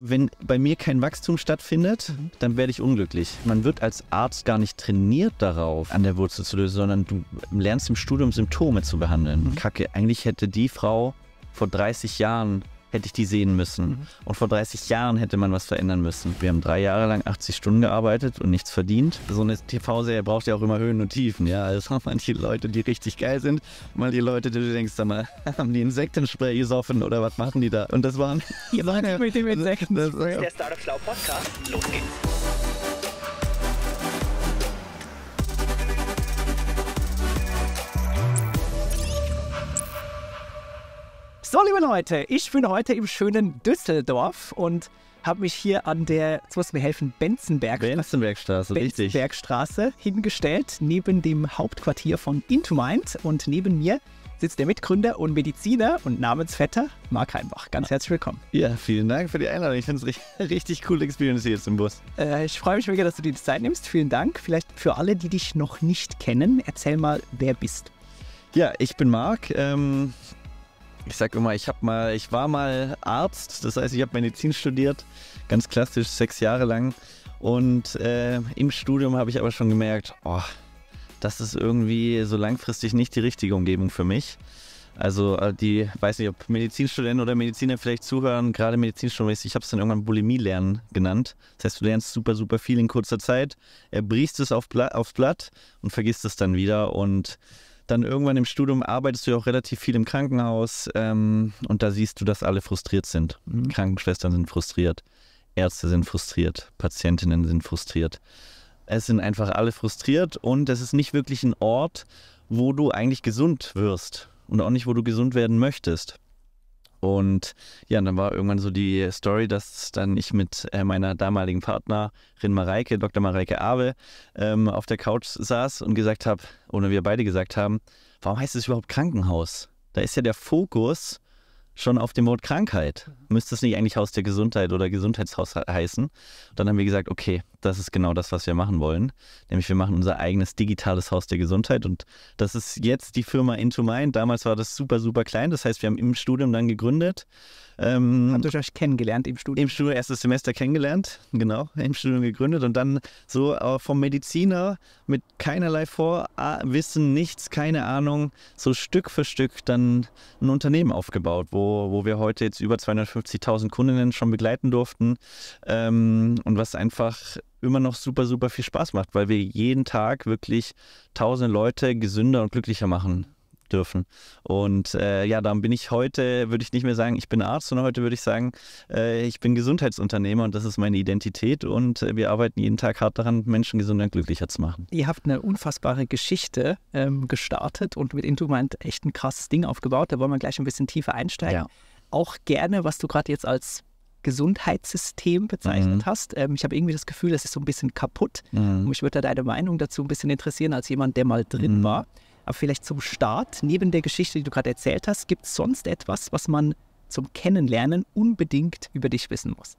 Wenn bei mir kein Wachstum stattfindet, mhm. dann werde ich unglücklich. Man wird als Arzt gar nicht trainiert darauf, an der Wurzel zu lösen, sondern du lernst im Studium Symptome zu behandeln. Mhm. Kacke, eigentlich hätte die Frau vor 30 Jahren hätte ich die sehen müssen. Mhm. Und vor 30 Jahren hätte man was verändern müssen. Wir haben drei Jahre lang 80 Stunden gearbeitet und nichts verdient. So eine TV-Serie braucht ja auch immer Höhen und Tiefen. Ja, also manche Leute, die richtig geil sind, mal die Leute, die du denkst, sag mal, haben die Insektenspray gesoffen oder was machen die da? Und das waren. Ihr ja, mit dem Insektenspray. Das, ist Der Startup Schlau Podcast. Los geht's. So, liebe Leute, ich bin heute im schönen Düsseldorf und habe mich hier an der, jetzt muss mir helfen, Benzenbergstraße. Benzenbergstraße, richtig. hingestellt, neben dem Hauptquartier von Intomind. Und neben mir sitzt der Mitgründer und Mediziner und Namensvetter Marc Heimbach. Ganz herzlich willkommen. Ja, vielen Dank für die Einladung. Ich finde es richtig, richtig coole Experience hier jetzt im Bus. Äh, ich freue mich mega, dass du dir die Zeit nimmst. Vielen Dank. Vielleicht für alle, die dich noch nicht kennen, erzähl mal, wer bist du? Ja, ich bin Marc, ähm, ich sag immer, ich habe mal, ich war mal Arzt, das heißt, ich habe Medizin studiert, ganz klassisch sechs Jahre lang. Und äh, im Studium habe ich aber schon gemerkt, oh, das ist irgendwie so langfristig nicht die richtige Umgebung für mich. Also äh, die, weiß nicht, ob Medizinstudenten oder Mediziner vielleicht zuhören, gerade Medizinstudenten, ich habe es dann irgendwann Bulimie lernen genannt. Das heißt, du lernst super, super viel in kurzer Zeit, erbrichst es auf Blatt, aufs Blatt und vergisst es dann wieder und dann irgendwann im Studium arbeitest du ja auch relativ viel im Krankenhaus ähm, und da siehst du, dass alle frustriert sind. Mhm. Krankenschwestern sind frustriert, Ärzte sind frustriert, Patientinnen sind frustriert. Es sind einfach alle frustriert und es ist nicht wirklich ein Ort, wo du eigentlich gesund wirst und auch nicht, wo du gesund werden möchtest. Und ja, dann war irgendwann so die Story, dass dann ich mit äh, meiner damaligen Partnerin Mareike, Dr. Mareike Abe, ähm, auf der Couch saß und gesagt habe, oder wir beide gesagt haben, warum heißt es überhaupt Krankenhaus? Da ist ja der Fokus schon auf dem Wort Krankheit. Mhm. Müsste es nicht eigentlich Haus der Gesundheit oder Gesundheitshaus heißen? Und dann haben wir gesagt, okay, das ist genau das, was wir machen wollen. Nämlich wir machen unser eigenes digitales Haus der Gesundheit und das ist jetzt die Firma Into Mind. Damals war das super, super klein. Das heißt, wir haben im Studium dann gegründet. Ähm, Habt ihr euch kennengelernt im Studium? Im Studium, erstes Semester kennengelernt, genau, im Studium gegründet und dann so äh, vom Mediziner mit keinerlei Vorwissen, nichts, keine Ahnung, so Stück für Stück dann ein Unternehmen aufgebaut, wo, wo wir heute jetzt über 250.000 Kundinnen schon begleiten durften ähm, und was einfach immer noch super, super viel Spaß macht, weil wir jeden Tag wirklich tausende Leute gesünder und glücklicher machen dürfen. Und äh, ja, dann bin ich heute, würde ich nicht mehr sagen, ich bin Arzt, sondern heute würde ich sagen, äh, ich bin Gesundheitsunternehmer und das ist meine Identität und äh, wir arbeiten jeden Tag hart daran, Menschen gesünder und glücklicher zu machen. Ihr habt eine unfassbare Geschichte ähm, gestartet und mit Intumind echt ein krasses Ding aufgebaut. Da wollen wir gleich ein bisschen tiefer einsteigen. Ja. Auch gerne, was du gerade jetzt als Gesundheitssystem bezeichnet mhm. hast. Ähm, ich habe irgendwie das Gefühl, das ist so ein bisschen kaputt. Mhm. Und mich würde da deine Meinung dazu ein bisschen interessieren, als jemand, der mal drin mhm. war. Aber vielleicht zum Start, neben der Geschichte, die du gerade erzählt hast, gibt es sonst etwas, was man zum Kennenlernen unbedingt über dich wissen muss?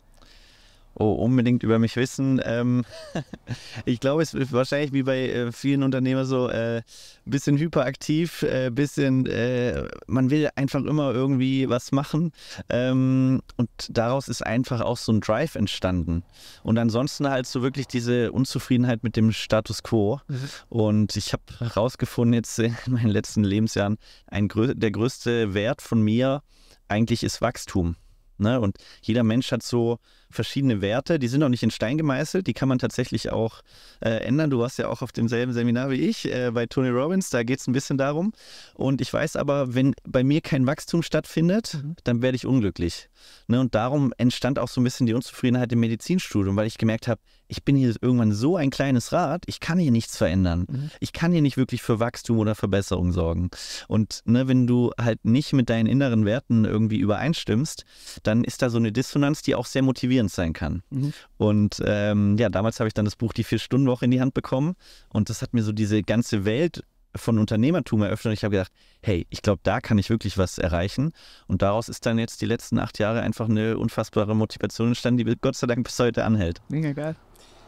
Oh, unbedingt über mich wissen. Ähm, ich glaube, es ist wahrscheinlich wie bei äh, vielen Unternehmern so ein äh, bisschen hyperaktiv, äh, bisschen, äh, man will einfach immer irgendwie was machen. Ähm, und daraus ist einfach auch so ein Drive entstanden. Und ansonsten halt so wirklich diese Unzufriedenheit mit dem Status quo. Mhm. Und ich habe herausgefunden, jetzt in meinen letzten Lebensjahren, ein, der größte Wert von mir eigentlich ist Wachstum. Ne? Und jeder Mensch hat so verschiedene Werte, die sind auch nicht in Stein gemeißelt, die kann man tatsächlich auch äh, ändern. Du warst ja auch auf demselben Seminar wie ich äh, bei Tony Robbins, da geht es ein bisschen darum. Und ich weiß aber, wenn bei mir kein Wachstum stattfindet, mhm. dann werde ich unglücklich. Ne? Und darum entstand auch so ein bisschen die Unzufriedenheit im Medizinstudium, weil ich gemerkt habe, ich bin hier irgendwann so ein kleines Rad, ich kann hier nichts verändern. Mhm. Ich kann hier nicht wirklich für Wachstum oder Verbesserung sorgen. Und ne, wenn du halt nicht mit deinen inneren Werten irgendwie übereinstimmst, dann ist da so eine Dissonanz, die auch sehr motiviert inspirierend sein kann. Mhm. Und ähm, ja, damals habe ich dann das Buch Die Vier-Stunden-Woche in die Hand bekommen und das hat mir so diese ganze Welt von Unternehmertum eröffnet. und Ich habe gedacht, hey, ich glaube, da kann ich wirklich was erreichen. Und daraus ist dann jetzt die letzten acht Jahre einfach eine unfassbare Motivation entstanden, die Gott sei Dank bis heute anhält. Mega geil.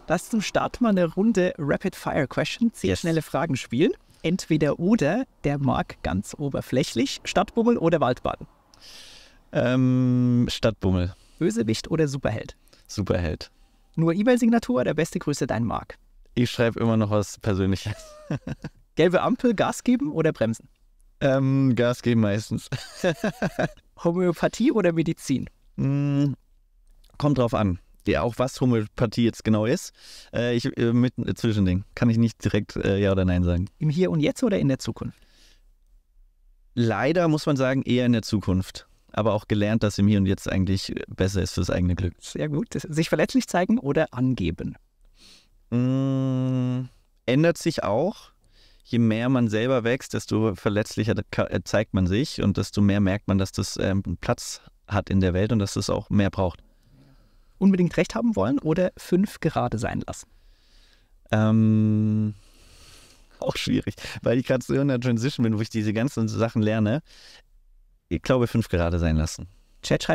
Lass zum Start mal eine Runde Rapid Fire Question, sehr yes. schnelle Fragen spielen. Entweder oder, der mag ganz oberflächlich Stadtbummel oder Waldbaden. Ähm, Stadtbummel. Bösewicht oder Superheld? Superheld. Nur E-Mail-Signatur, der beste Grüße, dein Mark. Ich schreibe immer noch was Persönliches. Gelbe Ampel, Gas geben oder bremsen? Ähm, Gas geben meistens. Homöopathie oder Medizin? Mm, kommt drauf an. Ja, auch was Homöopathie jetzt genau ist. Äh, ich, äh, mit äh, Zwischending. Kann ich nicht direkt äh, Ja oder Nein sagen. Im Hier und Jetzt oder in der Zukunft? Leider muss man sagen, eher in der Zukunft aber auch gelernt, dass im Hier und Jetzt eigentlich besser ist fürs eigene Glück. Sehr gut. Sich verletzlich zeigen oder angeben? Mmh, ändert sich auch. Je mehr man selber wächst, desto verletzlicher äh, zeigt man sich und desto mehr merkt man, dass das ähm, Platz hat in der Welt und dass das auch mehr braucht. Unbedingt recht haben wollen oder fünf gerade sein lassen? Ähm, auch schwierig, weil ich gerade so in der Transition bin, wo ich diese ganzen Sachen lerne ich glaube, fünf gerade sein lassen. chat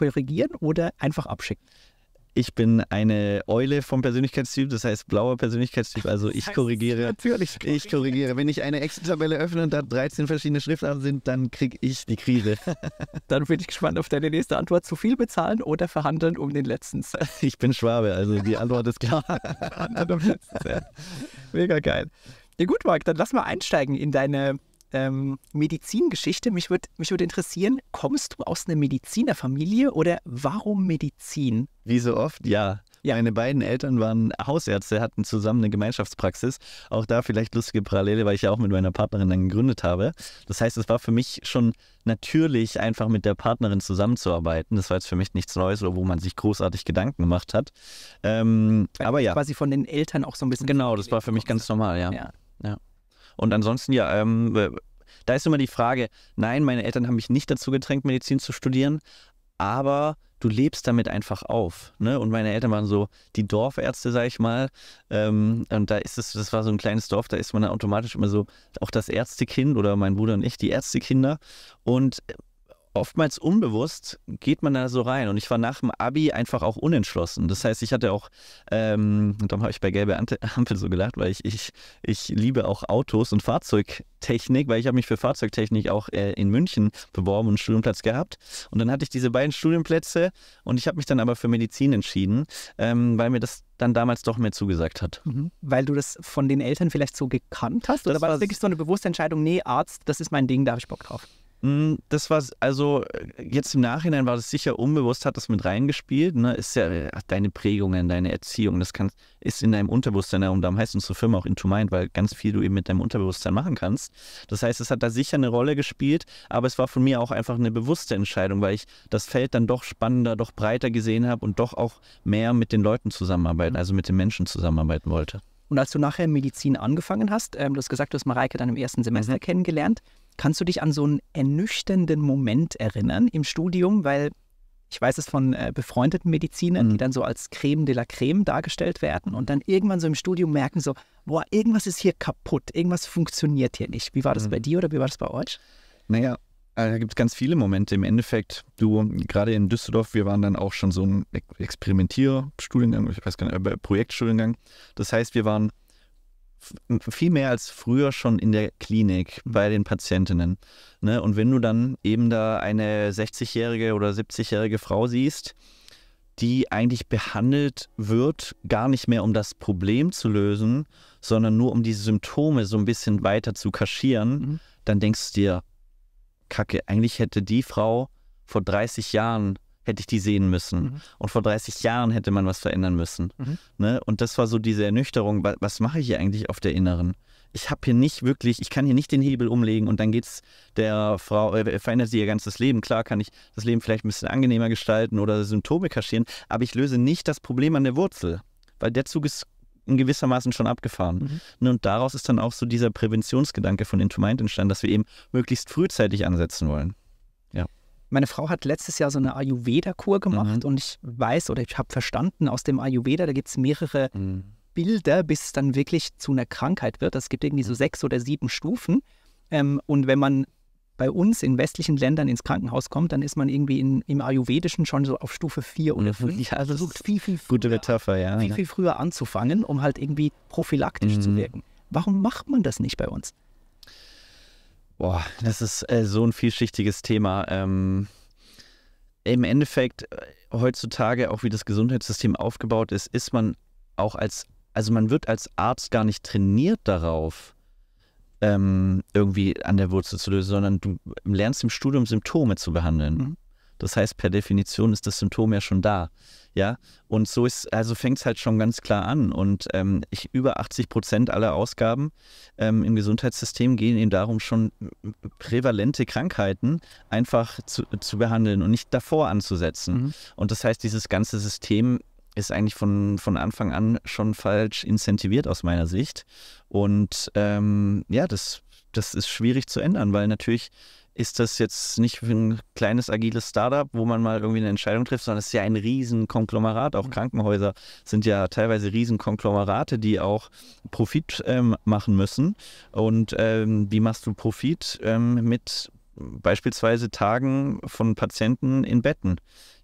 korrigieren oder einfach abschicken? Ich bin eine Eule vom Persönlichkeitstyp, das heißt blauer Persönlichkeitstyp. Also ich korrigiere. Natürlich. Korrigiert. Ich korrigiere. Wenn ich eine Excel-Tabelle öffne und da 13 verschiedene Schriftarten sind, dann kriege ich die Krise. dann bin ich gespannt auf deine nächste Antwort. Zu viel bezahlen oder verhandeln um den letzten Cent? Ich bin Schwabe, also die Antwort ist klar. Verhandeln um den Mega geil. Ja gut, Marc, dann lass mal einsteigen in deine ähm, Medizingeschichte. Mich würde mich würd interessieren, kommst du aus einer Medizinerfamilie oder warum Medizin? Wie so oft, ja. Ja. Meine beiden Eltern waren Hausärzte, hatten zusammen eine Gemeinschaftspraxis. Auch da vielleicht lustige Parallele, weil ich ja auch mit meiner Partnerin dann gegründet habe. Das heißt, es war für mich schon natürlich, einfach mit der Partnerin zusammenzuarbeiten. Das war jetzt für mich nichts Neues, wo man sich großartig Gedanken gemacht hat. Ähm, aber ja. Quasi von den Eltern auch so ein bisschen. Genau, das war für mich ganz normal, ja. ja. ja. Und ansonsten, ja, ähm, da ist immer die Frage, nein, meine Eltern haben mich nicht dazu getränkt, Medizin zu studieren, aber du lebst damit einfach auf. Ne? Und meine Eltern waren so die Dorfärzte, sag ich mal. Ähm, und da ist es, das war so ein kleines Dorf, da ist man dann automatisch immer so auch das Ärztekind oder mein Bruder und ich, die Ärztekinder. Und oftmals unbewusst geht man da so rein. Und ich war nach dem Abi einfach auch unentschlossen. Das heißt, ich hatte auch, ähm, darum habe ich bei gelbe Ampel so gelacht, weil ich, ich, ich liebe auch Autos und Fahrzeugtechnik, weil ich habe mich für Fahrzeugtechnik auch äh, in München beworben und einen Studienplatz gehabt. Und dann hatte ich diese beiden Studienplätze und ich habe mich dann aber für Medizin entschieden, ähm, weil mir das dann damals doch mehr zugesagt hat. Mhm. Weil du das von den Eltern vielleicht so gekannt hast? Das oder war das wirklich so eine bewusste Entscheidung, nee, Arzt, das ist mein Ding, da habe ich Bock drauf? Mm, das war also äh, jetzt im Nachhinein war das sicher unbewusst, hat das mit reingespielt. Ne? Ist ja äh, deine Prägungen, deine Erziehung, das kann, ist in deinem Unterbewusstsein und darum heißt unsere Firma auch Into Mind, weil ganz viel du eben mit deinem Unterbewusstsein machen kannst. Das heißt, es hat da sicher eine Rolle gespielt, aber es war von mir auch einfach eine bewusste Entscheidung, weil ich das Feld dann doch spannender, doch breiter gesehen habe und doch auch mehr mit den Leuten zusammenarbeiten, mhm. also mit den Menschen zusammenarbeiten wollte. Und als du nachher Medizin angefangen hast, ähm, du hast gesagt, du hast Mareike dann im ersten Semester mhm. kennengelernt. Kannst du dich an so einen ernüchternden Moment erinnern im Studium? Weil ich weiß es von äh, befreundeten Medizinern, mhm. die dann so als Creme de la Creme dargestellt werden und dann irgendwann so im Studium merken, so, boah, irgendwas ist hier kaputt, irgendwas funktioniert hier nicht. Wie war das mhm. bei dir oder wie war das bei euch? Naja, äh, da gibt es ganz viele Momente. Im Endeffekt, du, gerade in Düsseldorf, wir waren dann auch schon so ein Experimentierstudiengang, ich weiß gar nicht, äh, Projektstudiengang. Das heißt, wir waren viel mehr als früher schon in der Klinik mhm. bei den Patientinnen. Ne? Und wenn du dann eben da eine 60-jährige oder 70-jährige Frau siehst, die eigentlich behandelt wird, gar nicht mehr um das Problem zu lösen, sondern nur um diese Symptome so ein bisschen weiter zu kaschieren, mhm. dann denkst du dir, Kacke, eigentlich hätte die Frau vor 30 Jahren hätte ich die sehen müssen. Mhm. Und vor 30 Jahren hätte man was verändern müssen. Mhm. Ne? Und das war so diese Ernüchterung, was, was mache ich hier eigentlich auf der Inneren? Ich habe hier nicht wirklich, ich kann hier nicht den Hebel umlegen und dann geht's der Frau, äh, äh, verändert sie ihr ganzes Leben. Klar kann ich das Leben vielleicht ein bisschen angenehmer gestalten oder Symptome kaschieren, aber ich löse nicht das Problem an der Wurzel, weil der Zug ist in gewissermaßen schon abgefahren. Mhm. Ne? Und daraus ist dann auch so dieser Präventionsgedanke von Into Mind entstanden, dass wir eben möglichst frühzeitig ansetzen wollen. Ja meine Frau hat letztes Jahr so eine Ayurveda-Kur gemacht mhm. und ich weiß oder ich habe verstanden aus dem Ayurveda, da gibt es mehrere mhm. Bilder, bis es dann wirklich zu einer Krankheit wird. Es gibt irgendwie so mhm. sechs oder sieben Stufen. Ähm, und wenn man bei uns in westlichen Ländern ins Krankenhaus kommt, dann ist man irgendwie in, im Ayurvedischen schon so auf Stufe 4 oder 5. Mhm. also versucht viel, viel früher, gute Metapher, ja, viel, viel früher anzufangen, um halt irgendwie prophylaktisch zu mhm. wirken. Warum macht man das nicht bei uns? Boah, das ist äh, so ein vielschichtiges Thema. Ähm, Im Endeffekt, äh, heutzutage, auch wie das Gesundheitssystem aufgebaut ist, ist man auch als, also man wird als Arzt gar nicht trainiert darauf, ähm, irgendwie an der Wurzel zu lösen, sondern du lernst im Studium Symptome zu behandeln. Mhm. Das heißt, per Definition ist das Symptom ja schon da. Ja, und so ist, also fängt es halt schon ganz klar an. Und ähm, ich, über 80 Prozent aller Ausgaben ähm, im Gesundheitssystem gehen eben darum, schon prävalente Krankheiten einfach zu, zu behandeln und nicht davor anzusetzen. Mhm. Und das heißt, dieses ganze System ist eigentlich von, von Anfang an schon falsch incentiviert aus meiner Sicht. Und ähm, ja, das, das ist schwierig zu ändern, weil natürlich ist das jetzt nicht ein kleines agiles Startup, wo man mal irgendwie eine Entscheidung trifft, sondern es ist ja ein Riesenkonglomerat. Auch mhm. Krankenhäuser sind ja teilweise Riesenkonglomerate, die auch Profit ähm, machen müssen. Und ähm, wie machst du Profit ähm, mit beispielsweise Tagen von Patienten in Betten?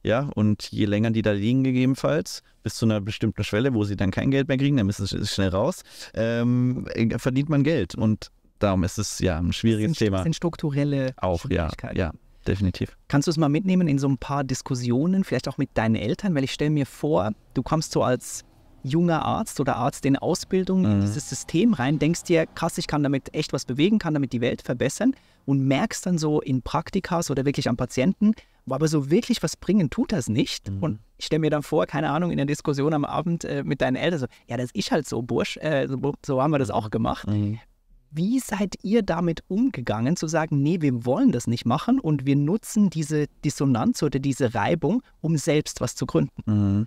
Ja, und je länger die da liegen, gegebenenfalls, bis zu einer bestimmten Schwelle, wo sie dann kein Geld mehr kriegen, dann müssen sie schnell raus, ähm, äh, verdient man Geld. Und darum ist es ja ein schwieriges das sind, Thema. Das sind strukturelle Auch, ja, ja, definitiv. Kannst du es mal mitnehmen in so ein paar Diskussionen, vielleicht auch mit deinen Eltern? Weil ich stelle mir vor, du kommst so als junger Arzt oder Arzt in Ausbildung mhm. in dieses System rein, denkst dir, krass, ich kann damit echt was bewegen, kann damit die Welt verbessern und merkst dann so in Praktikas oder wirklich am Patienten, aber so wirklich was bringen tut das nicht. Mhm. Und ich stelle mir dann vor, keine Ahnung, in der Diskussion am Abend äh, mit deinen Eltern so, ja, das ist halt so, Bursch, äh, so, so, haben wir das mhm. auch gemacht. Mhm. Wie seid ihr damit umgegangen, zu sagen, nee, wir wollen das nicht machen und wir nutzen diese Dissonanz oder diese Reibung, um selbst was zu gründen? Mhm.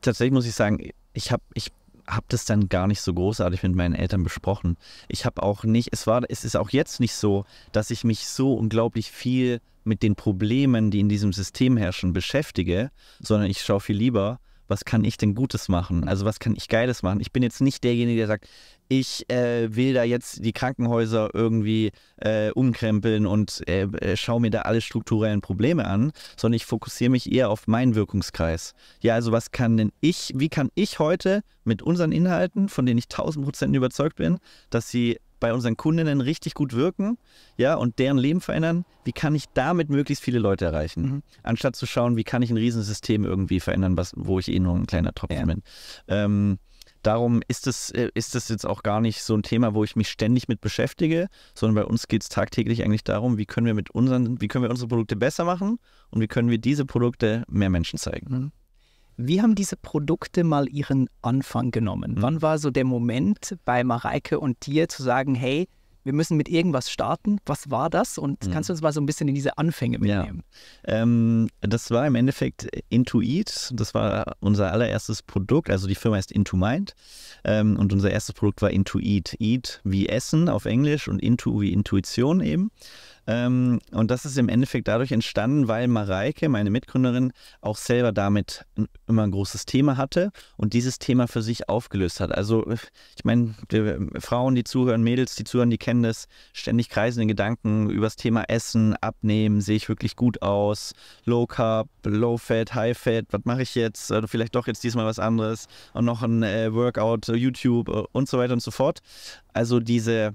Tatsächlich muss ich sagen, ich habe ich hab das dann gar nicht so großartig mit meinen Eltern besprochen. Ich habe auch nicht, es war, es ist auch jetzt nicht so, dass ich mich so unglaublich viel mit den Problemen, die in diesem System herrschen, beschäftige, sondern ich schaue viel lieber, was kann ich denn Gutes machen? Also was kann ich Geiles machen? Ich bin jetzt nicht derjenige, der sagt, ich äh, will da jetzt die Krankenhäuser irgendwie äh, umkrempeln und äh, äh schaue mir da alle strukturellen Probleme an, sondern ich fokussiere mich eher auf meinen Wirkungskreis. Ja, also was kann denn ich, wie kann ich heute mit unseren Inhalten, von denen ich tausend Prozent überzeugt bin, dass sie bei unseren Kundinnen richtig gut wirken, ja, und deren Leben verändern, wie kann ich damit möglichst viele Leute erreichen? Mhm. Anstatt zu schauen, wie kann ich ein Riesensystem irgendwie verändern, was, wo ich eh nur ein kleiner Tropfen ja. bin. Ähm, Darum ist es, äh, ist es jetzt auch gar nicht so ein Thema, wo ich mich ständig mit beschäftige, sondern bei uns geht es tagtäglich eigentlich darum, wie können wir mit unseren, wie können wir unsere Produkte besser machen und wie können wir diese Produkte mehr Menschen zeigen. Mhm. Wie haben diese Produkte mal ihren Anfang genommen? Mhm. Wann war so der Moment bei Mareike und dir zu sagen, hey, wir müssen mit irgendwas starten. Was war das? Und mhm. kannst du uns mal so ein bisschen in diese Anfänge mitnehmen? Ja. Ähm, das war im Endeffekt Intuit. Das war unser allererstes Produkt. Also die Firma heißt Into Ähm, und unser erstes Produkt war Intuit. Eat wie Essen auf Englisch und Intu wie Intuition eben. Ähm, und das ist im Endeffekt dadurch entstanden, weil Mareike, meine Mitgründerin, auch selber damit immer ein großes Thema hatte und dieses Thema für sich aufgelöst hat. Also ich meine, Frauen, die zuhören, Mädels, die zuhören, die kennen das, ständig kreisende Gedanken über das Thema Essen, Abnehmen, sehe ich wirklich gut aus, Low Carb, Low Fat, High Fat, was mache ich jetzt? Oder vielleicht doch jetzt diesmal was anderes und noch ein äh, Workout, YouTube äh, und so weiter und so fort. Also diese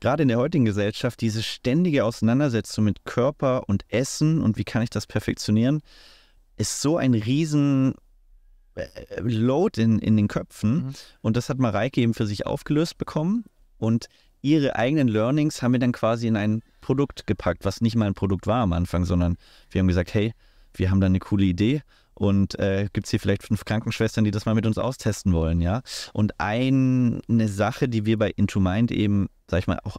gerade in der heutigen Gesellschaft diese ständige Auseinandersetzung mit Körper und Essen und wie kann ich das perfektionieren, ist so ein riesen äh, Load in, in den Köpfen. Mhm. Und das hat Mareike eben für sich aufgelöst bekommen. Und ihre eigenen Learnings haben wir dann quasi in ein Produkt gepackt, was nicht mal ein Produkt war am Anfang, sondern wir haben gesagt, hey, wir haben da eine coole Idee und äh, gibt es hier vielleicht fünf Krankenschwestern, die das mal mit uns austesten wollen, ja. Und ein, eine Sache, die wir bei Into Mind eben sag ich mal, auch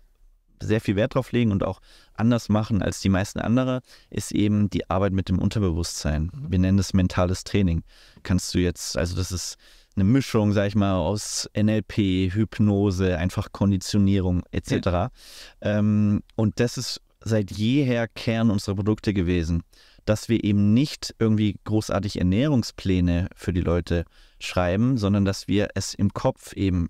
sehr viel Wert drauf legen und auch anders machen als die meisten anderen, ist eben die Arbeit mit dem Unterbewusstsein. Mhm. Wir nennen das mentales Training. Kannst du jetzt, also das ist eine Mischung, sag ich mal, aus NLP, Hypnose, einfach Konditionierung etc. Ja. Ähm, und das ist seit jeher Kern unserer Produkte gewesen, dass wir eben nicht irgendwie großartig Ernährungspläne für die Leute schreiben, sondern dass wir es im Kopf eben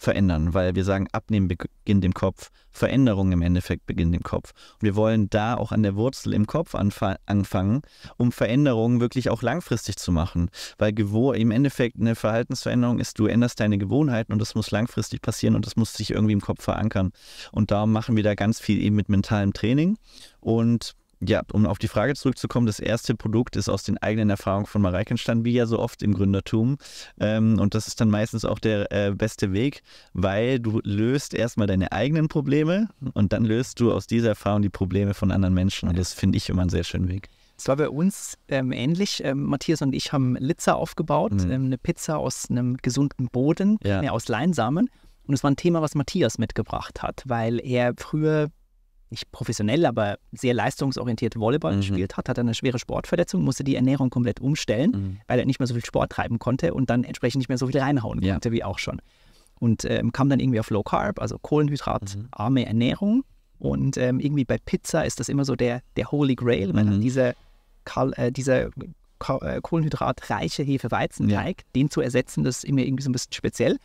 verändern, weil wir sagen, Abnehmen beginnt im Kopf, Veränderung im Endeffekt beginnt im Kopf. Und wir wollen da auch an der Wurzel im Kopf anfangen, um Veränderungen wirklich auch langfristig zu machen. Weil im Endeffekt eine Verhaltensveränderung ist, du änderst deine Gewohnheiten und das muss langfristig passieren und das muss sich irgendwie im Kopf verankern. Und darum machen wir da ganz viel eben mit mentalem Training und ja, um auf die Frage zurückzukommen, das erste Produkt ist aus den eigenen Erfahrungen von Mareike entstanden, wie ja so oft im Gründertum. Ähm, und das ist dann meistens auch der äh, beste Weg, weil du löst erstmal deine eigenen Probleme und dann löst du aus dieser Erfahrung die Probleme von anderen Menschen. Und das finde ich immer einen sehr schönen Weg. Es war bei uns ähm, ähnlich. Ähm, Matthias und ich haben Litzer aufgebaut, mhm. Ähm, eine Pizza aus einem gesunden Boden, ja. Ne, aus Leinsamen. Und es war ein Thema, was Matthias mitgebracht hat, weil er früher nicht professionell, aber sehr leistungsorientiert Volleyball mhm. gespielt hat, hat er eine schwere Sportverletzung, musste die Ernährung komplett umstellen, mhm. weil er nicht mehr so viel Sport treiben konnte und dann entsprechend nicht mehr so viel reinhauen ja. konnte wie auch schon. Und ähm, kam dann irgendwie auf Low Carb, also kohlenhydratarme mhm. Ernährung. Und ähm, irgendwie bei Pizza ist das immer so der, der Holy Grail, weil dann mhm. dieser, äh, dieser äh, kohlenhydratreiche Hefeweizenteig, ja. den zu ersetzen, das ist immer irgendwie so ein bisschen speziell.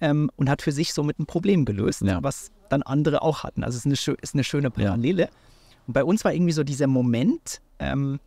Ähm, und hat für sich somit ein Problem gelöst, ja. was dann andere auch hatten. Also es ist eine, ist eine schöne Parallele. Ja. Und bei uns war irgendwie so dieser Moment, ähm,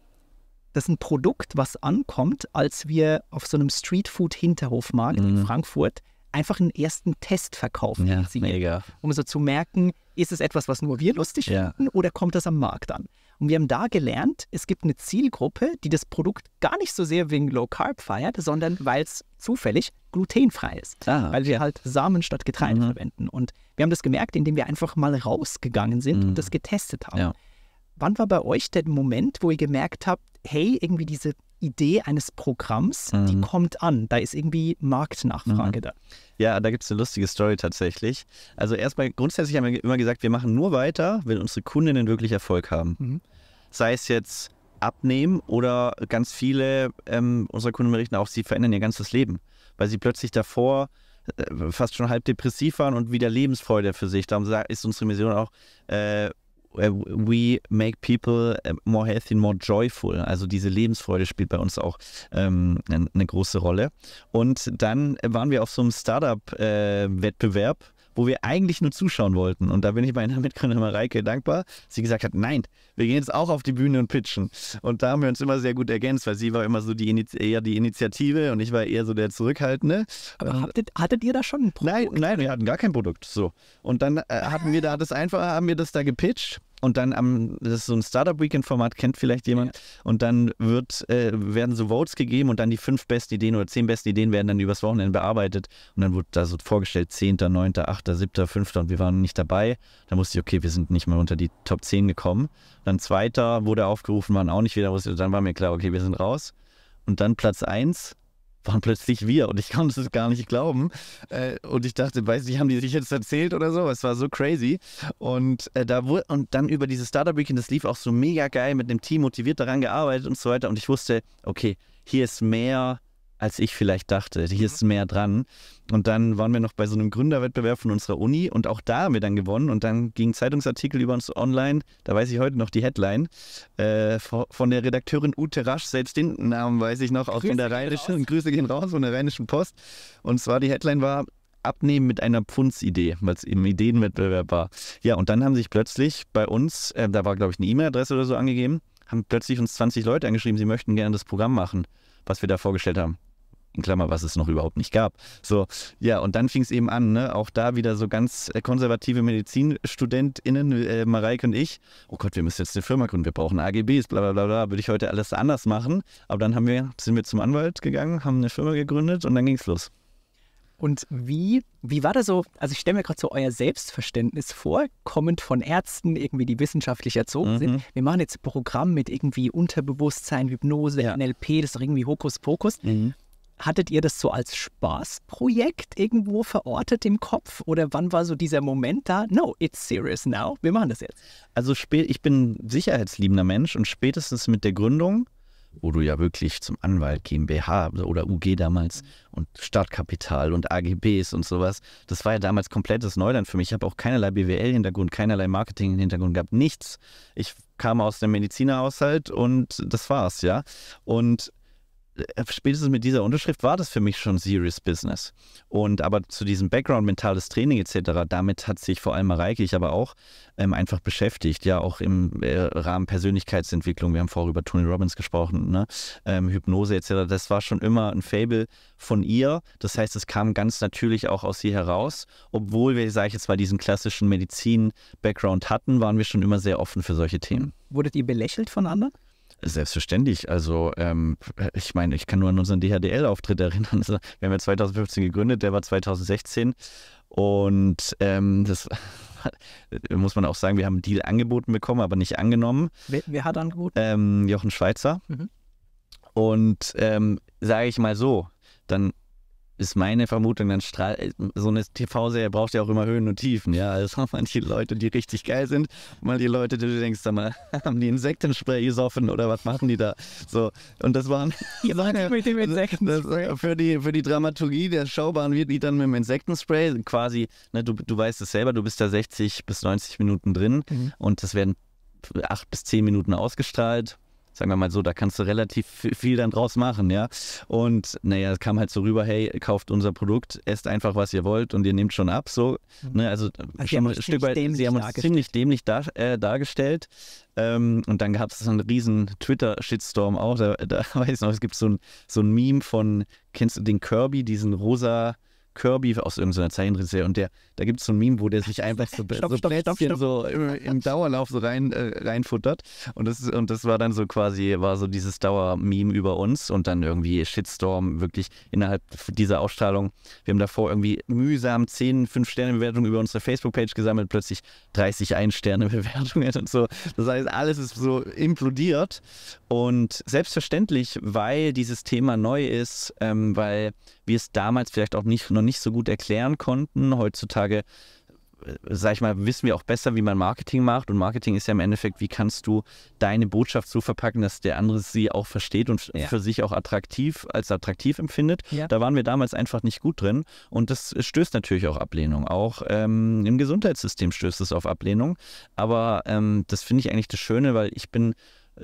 dass ein Produkt, was ankommt, als wir auf so einem Streetfood-Hinterhofmarkt mhm. in Frankfurt einfach einen ersten Test verkaufen. Ja, mega. Um so zu merken, ist es etwas, was nur wir lustig ja. finden oder kommt das am Markt an? Und wir haben da gelernt, es gibt eine Zielgruppe, die das Produkt gar nicht so sehr wegen Low Carb feiert, sondern weil es zufällig glutenfrei ist. Ah. Weil wir halt Samen statt Getreide mhm. verwenden. Und wir haben das gemerkt, indem wir einfach mal rausgegangen sind mhm. und das getestet haben. Ja. Wann war bei euch der Moment, wo ihr gemerkt habt, hey, irgendwie diese Idee eines Programms, mhm. die kommt an. Da ist irgendwie Marktnachfrage mhm. da. Ja, da gibt es eine lustige Story tatsächlich. Also erstmal, grundsätzlich haben wir immer gesagt, wir machen nur weiter, wenn unsere Kundinnen wirklich Erfolg haben. Mhm. Sei es jetzt abnehmen oder ganz viele ähm, unserer Kunden berichten auch, sie verändern ihr ganzes Leben, weil sie plötzlich davor äh, fast schon halb depressiv waren und wieder Lebensfreude für sich. Darum ist unsere Mission auch, äh, äh, we make people äh, more healthy and more joyful. Also diese Lebensfreude spielt bei uns auch ähm, eine große Rolle. Und dann waren wir auf so einem Startup-Wettbewerb äh, wo wir eigentlich nur zuschauen wollten. Und da bin ich meiner Mitgründerin Mareike dankbar. Sie gesagt hat, nein, wir gehen jetzt auch auf die Bühne und pitchen. Und da haben wir uns immer sehr gut ergänzt, weil sie war immer so die Init eher die Initiative und ich war eher so der Zurückhaltende. Aber und, hattet, hattet, ihr da schon ein Produkt? Nein, nein, wir hatten gar kein Produkt. So. Und dann äh, hatten wir da das einfach, haben wir das da gepitcht und dann am, das ist so ein Startup-Weekend-Format, kennt vielleicht jemand. Ja. Und dann wird, äh, werden so Votes gegeben und dann die fünf besten Ideen oder zehn besten Ideen werden dann übers Wochenende bearbeitet. Und dann wird da so vorgestellt, 10., 9., 8., 7., 5. und wir waren nicht dabei. Dann wusste ich, okay, wir sind nicht mal unter die Top 10 gekommen. Dann zweiter wurde aufgerufen, waren auch nicht wieder, dann war mir klar, okay, wir sind raus. Und dann Platz 1 waren plötzlich wir und ich konnte es gar nicht glauben. Äh, und ich dachte, weiß nicht, haben die sich jetzt erzählt oder so? Es war so crazy. Und äh, da wurde, und dann über dieses Startup Weekend, das lief auch so mega geil mit einem Team motiviert daran gearbeitet und so weiter. Und ich wusste, okay, hier ist mehr als ich vielleicht dachte. Hier mhm. ist mehr dran. Und dann waren wir noch bei so einem Gründerwettbewerb von unserer Uni und auch da haben wir dann gewonnen. Und dann ging Zeitungsartikel über uns online, da weiß ich heute noch die Headline, äh, von der Redakteurin Ute Rasch, selbst den Namen weiß ich noch, aus der Rheinischen, raus. Grüße gehen raus von der Rheinischen Post. Und zwar die Headline war, Abnehmen mit einer Pfundsidee, weil es im Ideenwettbewerb war. Ja, und dann haben sich plötzlich bei uns, äh, da war glaube ich eine E-Mail-Adresse oder so angegeben, haben plötzlich uns 20 Leute angeschrieben, sie möchten gerne das Programm machen, was wir da vorgestellt haben in Klammer, was es noch überhaupt nicht gab. So, ja, und dann fing es eben an, ne? Auch da wieder so ganz äh, konservative MedizinstudentInnen, äh, Mareike und ich. Oh Gott, wir müssen jetzt eine Firma gründen, wir brauchen AGBs, bla bla bla bla, würde ich heute alles anders machen. Aber dann haben wir, sind wir zum Anwalt gegangen, haben eine Firma gegründet und dann ging es los. Und wie, wie war das so? Also ich stelle mir gerade so euer Selbstverständnis vor, kommend von Ärzten, irgendwie die wissenschaftlich erzogen mhm. sind. Wir machen jetzt ein Programm mit irgendwie Unterbewusstsein, Hypnose, ja. NLP, das ist irgendwie Hokuspokus. Mhm hattet ihr das so als Spaßprojekt irgendwo verortet im Kopf? Oder wann war so dieser Moment da? No, it's serious now. Wir machen das jetzt. Also ich bin sicherheitsliebender Mensch und spätestens mit der Gründung, wo du ja wirklich zum Anwalt GmbH oder UG damals und Startkapital und AGBs und sowas, das war ja damals komplettes Neuland für mich. Ich habe auch keinerlei BWL-Hintergrund, keinerlei Marketing-Hintergrund gehabt, nichts. Ich kam aus dem Medizinerhaushalt und das war's, ja. Und äh, spätestens mit dieser Unterschrift war das für mich schon Serious Business. Und aber zu diesem Background, mentales Training etc., damit hat sich vor allem Mareike, ich aber auch, ähm, einfach beschäftigt. Ja, auch im äh, Rahmen Persönlichkeitsentwicklung. Wir haben vorher über Tony Robbins gesprochen, ne? ähm, Hypnose etc. Das war schon immer ein Fable von ihr. Das heißt, es kam ganz natürlich auch aus ihr heraus. Obwohl wir, sage ich jetzt mal, diesen klassischen Medizin-Background hatten, waren wir schon immer sehr offen für solche Themen. Wurdet ihr belächelt von anderen? Selbstverständlich. Also ähm, ich meine, ich kann nur an unseren DHDL-Auftritt erinnern. Wir haben ja 2015 gegründet, der war 2016. Und ähm, das muss man auch sagen, wir haben einen Deal angeboten bekommen, aber nicht angenommen. Wer, wer hat angeboten? Ähm, Jochen Schweizer. Mhm. Und ähm, sage ich mal so, dann ist meine Vermutung, dann strahlt, äh, so eine TV-Serie braucht ja auch immer Höhen und Tiefen, ja. Also manche Leute, die richtig geil sind, mal die Leute, die du denkst, sag mal, haben die Insektenspray gesoffen oder was machen die da? So, und das waren seine, mit dem Insektenspray. Äh, für, die, für die Dramaturgie der Show wird die dann mit dem Insektenspray quasi, ne, du, du weißt es selber, du bist da 60 bis 90 Minuten drin mhm. und das werden acht bis zehn Minuten ausgestrahlt sagen wir mal so, da kannst du relativ viel dann draus machen, ja. Und naja, es kam halt so rüber, hey, kauft unser Produkt, esst einfach, was ihr wollt und ihr nehmt schon ab, so. Mhm. Ne, also, also ein Stück weit, sie haben uns ziemlich dämlich dar, äh, dargestellt. Ähm, und dann gab es so einen riesen Twitter-Shitstorm auch, da, da weiß ich noch, es gibt so ein, so ein Meme von, kennst du den Kirby, diesen rosa... Kirby aus irgendeiner Zeichentrickserie und der, da gibt es so ein Meme, wo der sich einfach so, stopp, so stopp, Plätzchen stopp, so im, im, Dauerlauf so rein, äh, reinfuttert und das, und das war dann so quasi, war so dieses Dauer-Meme über uns und dann irgendwie Shitstorm wirklich innerhalb dieser Ausstrahlung. Wir haben davor irgendwie mühsam 10, 5-Sterne-Bewertungen über unsere Facebook-Page gesammelt, plötzlich 30 1-Sterne-Bewertungen und so. Das heißt, alles ist so implodiert und selbstverständlich, weil dieses Thema neu ist, ähm, weil wir es damals vielleicht auch nicht, noch nicht so gut erklären konnten. Heutzutage, äh, sag ich mal, wissen wir auch besser, wie man Marketing macht. Und Marketing ist ja im Endeffekt, wie kannst du deine Botschaft so verpacken, dass der andere sie auch versteht und ja. für sich auch attraktiv, als attraktiv empfindet. Ja. Da waren wir damals einfach nicht gut drin. Und das stößt natürlich auch Ablehnung. Auch ähm, im Gesundheitssystem stößt es auf Ablehnung. Aber ähm, das finde ich eigentlich das Schöne, weil ich bin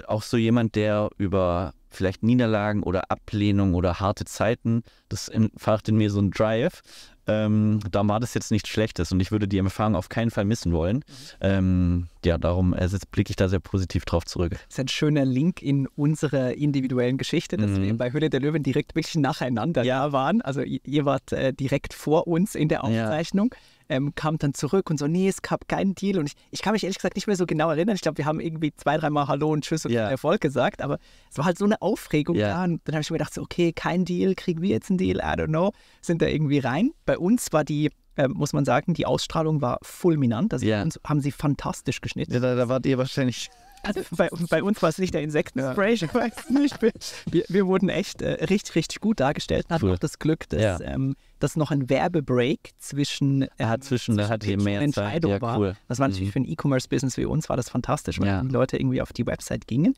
auch so jemand, der über vielleicht Niederlagen oder Ablehnung oder harte Zeiten, das entfacht in mir so ein Drive. Ähm, da war das jetzt nichts Schlechtes und ich würde die Erfahrung auf keinen Fall missen wollen. Ähm, ja, darum blicke ich da sehr positiv drauf zurück. Das ist ein schöner Link in unserer individuellen Geschichte, dass mhm. wir bei Höhle der Löwen direkt wirklich nacheinander ja. da waren. Also ihr, ihr wart äh, direkt vor uns in der Aufzeichnung. Ja ähm, kam dann zurück und so, nee, es gab keinen Deal. Und ich, ich kann mich ehrlich gesagt nicht mehr so genau erinnern. Ich glaube, wir haben irgendwie zwei, dreimal Hallo und Tschüss und yeah. Erfolg gesagt, aber es war halt so eine Aufregung yeah. da. Und dann habe ich mir gedacht, so, okay, kein Deal, kriegen wir jetzt einen Deal? I don't know. Sind da irgendwie rein. Bei uns war die ähm, muss man sagen, die Ausstrahlung war fulminant. Also yeah. haben sie fantastisch geschnitten. Ja, da, da wart ihr wahrscheinlich also bei, bei, uns war es nicht der Insektenspray, ja. ich weiß nicht. Wir, wir wurden echt äh, richtig, richtig gut dargestellt und hatten auch das Glück, dass, ja. ähm, dass noch ein Werbebreak zwischen, ähm, ja, zwischen, zwischen hat hier mehr Entscheidung ja, cool. war. Das war natürlich mhm. für ein E-Commerce-Business wie uns war das fantastisch, weil die Leute irgendwie auf die Website gingen.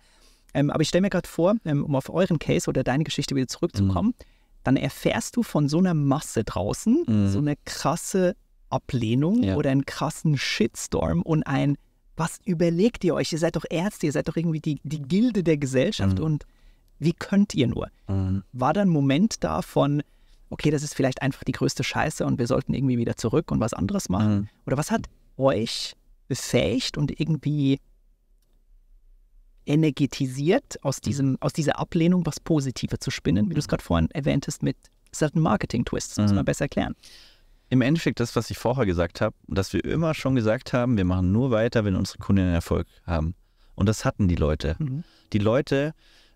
Ähm, aber ich stelle mir gerade vor, ähm, um auf euren Case oder deine Geschichte wieder zurückzukommen, mhm. dann erfährst du von so einer Masse draußen mhm. so eine krasse Ablehnung oder einen krassen Shitstorm und ein was überlegt ihr euch? Ihr seid doch Ärzte, ihr seid doch irgendwie die, die Gilde der Gesellschaft mhm. und wie könnt ihr nur? Mhm. War da ein Moment da von, okay, das ist vielleicht einfach die größte Scheiße und wir sollten irgendwie wieder zurück und was anderes machen? Mhm. Oder was hat euch befähigt und irgendwie energetisiert, aus, mhm. diesem, aus dieser Ablehnung was Positives zu spinnen, wie du es mhm. gerade vorhin erwähntest mit certain Marketing-Twists, muss mhm. man besser erklären im Endeffekt das, was ich vorher gesagt habe, dass wir immer schon gesagt haben, wir machen nur weiter, wenn unsere Kunden einen Erfolg haben. Und das hatten die Leute. Mhm. Die Leute,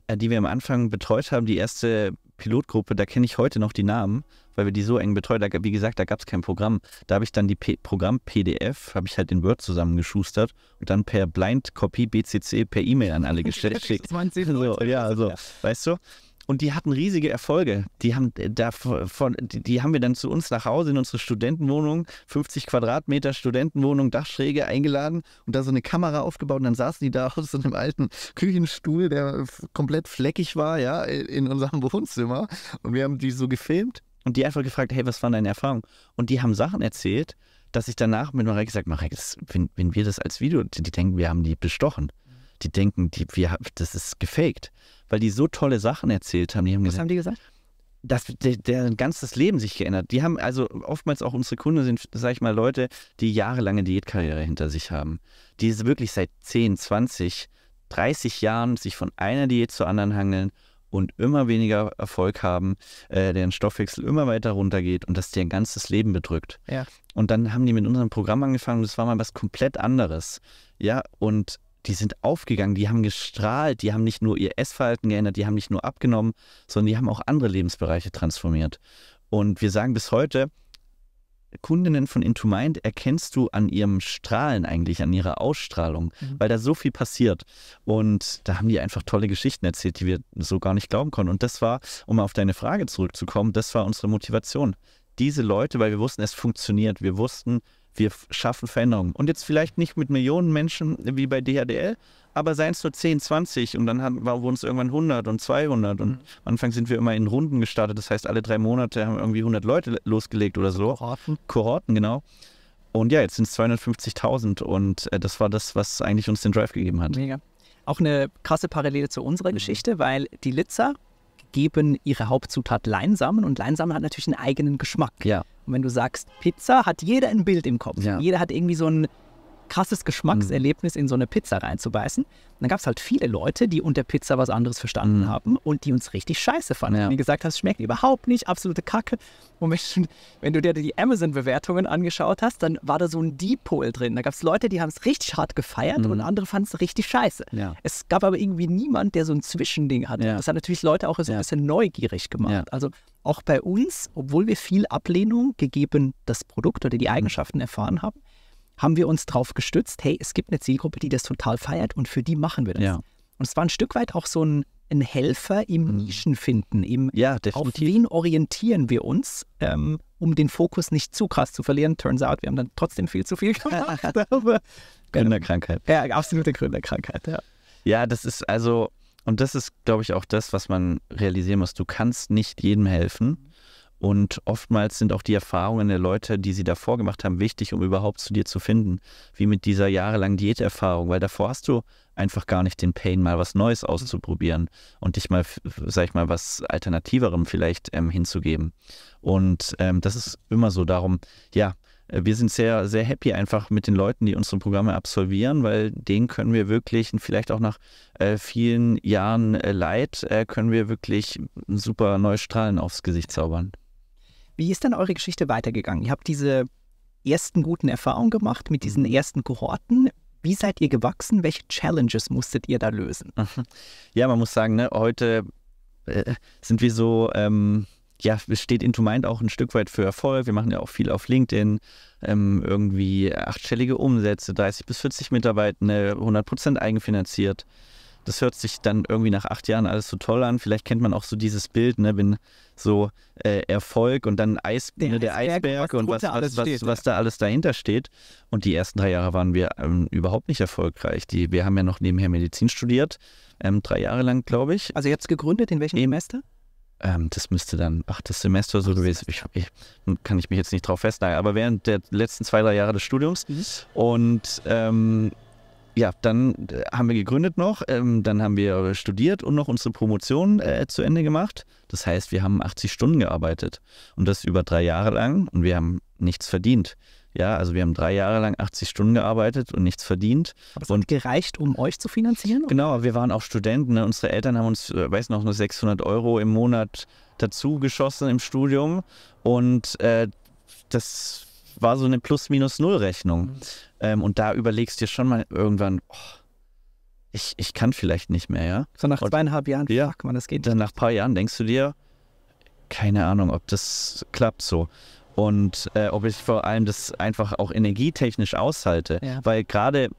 äh, die wir am Anfang betreut haben, die erste Pilotgruppe, da kenne ich heute noch die Namen, weil wir die so eng betreut haben. Wie gesagt, da gab es kein Programm. Da habe ich dann die Programm-PDF, habe ich halt in Word zusammengeschustert und dann per Blind Copy BCC per E-Mail an alle gestellt. so, ja, so, weißt du? Und die hatten riesige Erfolge. Die haben, äh, davon, die haben wir dann zu uns nach Hause in unsere Studentenwohnung, 50 Quadratmeter Studentenwohnung, Dachschräge eingeladen und da so eine Kamera aufgebaut. Und dann saßen die da aus so einem alten Küchenstuhl, der komplett fleckig war, ja, in unserem Wohnzimmer. Und wir haben die so gefilmt und die einfach gefragt, hey, was waren deine Erfahrungen? Und die haben Sachen erzählt, dass ich danach mit Marek gesagt, Marek, das, wenn, wenn wir das als Video, die, die denken, wir haben die bestochen. Die denken, die, wir, das ist gefaked weil die so tolle Sachen erzählt haben. Die haben Was gesagt, haben die gesagt? dass deren ganzes Leben sich geändert. Die haben also oftmals auch unsere Kunden sind, sag ich mal, Leute, die jahrelange Diätkarriere hinter sich haben, die wirklich seit 10, 20, 30 Jahren sich von einer Diät zur anderen hangeln und immer weniger Erfolg haben, äh, deren Stoffwechsel immer weiter runtergeht und das deren ganzes Leben bedrückt. Ja. Und dann haben die mit unserem Programm angefangen, und das war mal was komplett anderes. Ja, und die sind aufgegangen, die haben gestrahlt, die haben nicht nur ihr Essverhalten geändert, die haben nicht nur abgenommen, sondern die haben auch andere Lebensbereiche transformiert. Und wir sagen bis heute, Kundinnen von Into Mind erkennst du an ihrem Strahlen eigentlich, an ihrer Ausstrahlung, mhm. weil da so viel passiert. Und da haben die einfach tolle Geschichten erzählt, die wir so gar nicht glauben konnten. Und das war, um auf deine Frage zurückzukommen, das war unsere Motivation. Diese Leute, weil wir wussten, es funktioniert. Wir wussten, wir schaffen Veränderungen. Und jetzt vielleicht nicht mit Millionen Menschen wie bei DHDL, aber seien es nur 10, 20 und dann wurden es irgendwann 100 und 200 und mhm. am Anfang sind wir immer in Runden gestartet, das heißt alle drei Monate haben irgendwie 100 Leute losgelegt oder so. Kohorten. Kohorten, genau. Und ja, jetzt sind es 250.000 und äh, das war das, was eigentlich uns den Drive gegeben hat. Mega. Auch eine krasse Parallele zu unserer mhm. Geschichte, weil die Litzer geben ihre Hauptzutat Leinsamen und Leinsamen hat natürlich einen eigenen Geschmack. Ja. Und wenn du sagst Pizza, hat jeder ein Bild im Kopf. Ja. Jeder hat irgendwie so ein krasses Geschmackserlebnis, mhm. in so eine Pizza reinzubeißen. Und dann gab es halt viele Leute, die unter Pizza was anderes verstanden mhm. haben und die uns richtig scheiße fanden. Ja. Die gesagt haben, es schmeckt überhaupt nicht, absolute Kacke. Und wenn, du dir die Amazon-Bewertungen angeschaut hast, dann war da so ein Deep-Pole drin. Da gab es Leute, die haben es richtig hart gefeiert mhm. und andere fanden es richtig scheiße. Ja. Es gab aber irgendwie niemand, der so ein Zwischending hatte. Ja. Das hat natürlich Leute auch so ein bisschen neugierig gemacht. Also auch bei uns, obwohl wir viel Ablehnung gegeben das Produkt oder die Eigenschaften erfahren haben, haben wir uns darauf gestützt, hey, es gibt eine Zielgruppe, die das total feiert und für die machen wir das. Ja. Und es war ein Stück weit auch so ein, ein Helfer im mhm. Nischen finden, im ja, auf wen orientieren wir uns, ähm, um den Fokus nicht zu krass zu verlieren. Turns out, wir haben dann trotzdem viel zu viel gemacht. Gründerkrankheit. Ja, absolute Gründerkrankheit, ja. Ja, das ist also, und das ist, glaube ich, auch das, was man realisieren muss. Du kannst nicht jedem helfen und oftmals sind auch die Erfahrungen der Leute, die sie davor gemacht haben, wichtig, um überhaupt zu dir zu finden. Wie mit dieser jahrelangen Diäterfahrung, weil davor hast du einfach gar nicht den Pain, mal was Neues mhm. auszuprobieren und dich mal, sag ich mal, was Alternativerem vielleicht ähm, hinzugeben. Und ähm, das ist immer so darum, ja, wir sind sehr, sehr happy einfach mit den Leuten, die unsere Programme absolvieren, weil denen können wir wirklich, vielleicht auch nach äh, vielen Jahren äh, Leid, äh, können wir wirklich super neue Strahlen aufs Gesicht zaubern. Wie ist denn eure Geschichte weitergegangen? Ihr habt diese ersten guten Erfahrungen gemacht mit diesen mhm. ersten Kohorten. Wie seid ihr gewachsen? Welche Challenges musstet ihr da lösen? Ja, man muss sagen, ne, heute äh, sind wir so, ähm, ja, steht Into Mind auch ein Stück weit für Erfolg. Wir machen ja auch viel auf LinkedIn, ähm, irgendwie achtstellige Umsätze, 30 bis 40 Mitarbeitende, 100 Prozent eigenfinanziert das hört sich dann irgendwie nach acht Jahren alles so toll an. Vielleicht kennt man auch so dieses Bild, ne, bin so äh, Erfolg und dann Eis, der, ne, der Eisberg, Eisberg, und was, was, was, steht, was ja. da alles dahinter steht. Und die ersten drei Jahre waren wir ähm, überhaupt nicht erfolgreich. Die, wir haben ja noch nebenher Medizin studiert, ähm, drei Jahre lang, glaube ich. Also jetzt gegründet, in welchem Semester? Ähm, das müsste dann ach, das Semester so gewesen. Ich, ich, kann ich mich jetzt nicht drauf festlegen, aber während der letzten zwei, drei Jahre des Studiums. Mhm. Und ähm, ja, dann äh, haben wir gegründet noch, ähm, dann haben wir studiert und noch unsere Promotion äh, zu Ende gemacht. Das heißt, wir haben 80 Stunden gearbeitet und das über drei Jahre lang und wir haben nichts verdient. Ja, also wir haben drei Jahre lang 80 Stunden gearbeitet und nichts verdient. Aber es und hat gereicht, um euch zu finanzieren? Genau, wir waren auch Studenten. Ne? Unsere Eltern haben uns, äh, weiß noch, nur 600 Euro im Monat dazu geschossen im Studium und äh, das war so eine Plus-Minus-Null-Rechnung. Mhm. Ähm, und da überlegst du dir schon mal irgendwann, oh, ich, ich kann vielleicht nicht mehr, ja. So nach zweieinhalb Jahren, ja, fuck man, das geht nicht. nach ein paar Jahren denkst du dir, keine Ahnung, ob das klappt so. Und äh, ob ich vor allem das einfach auch energietechnisch aushalte. Ja. Weil gerade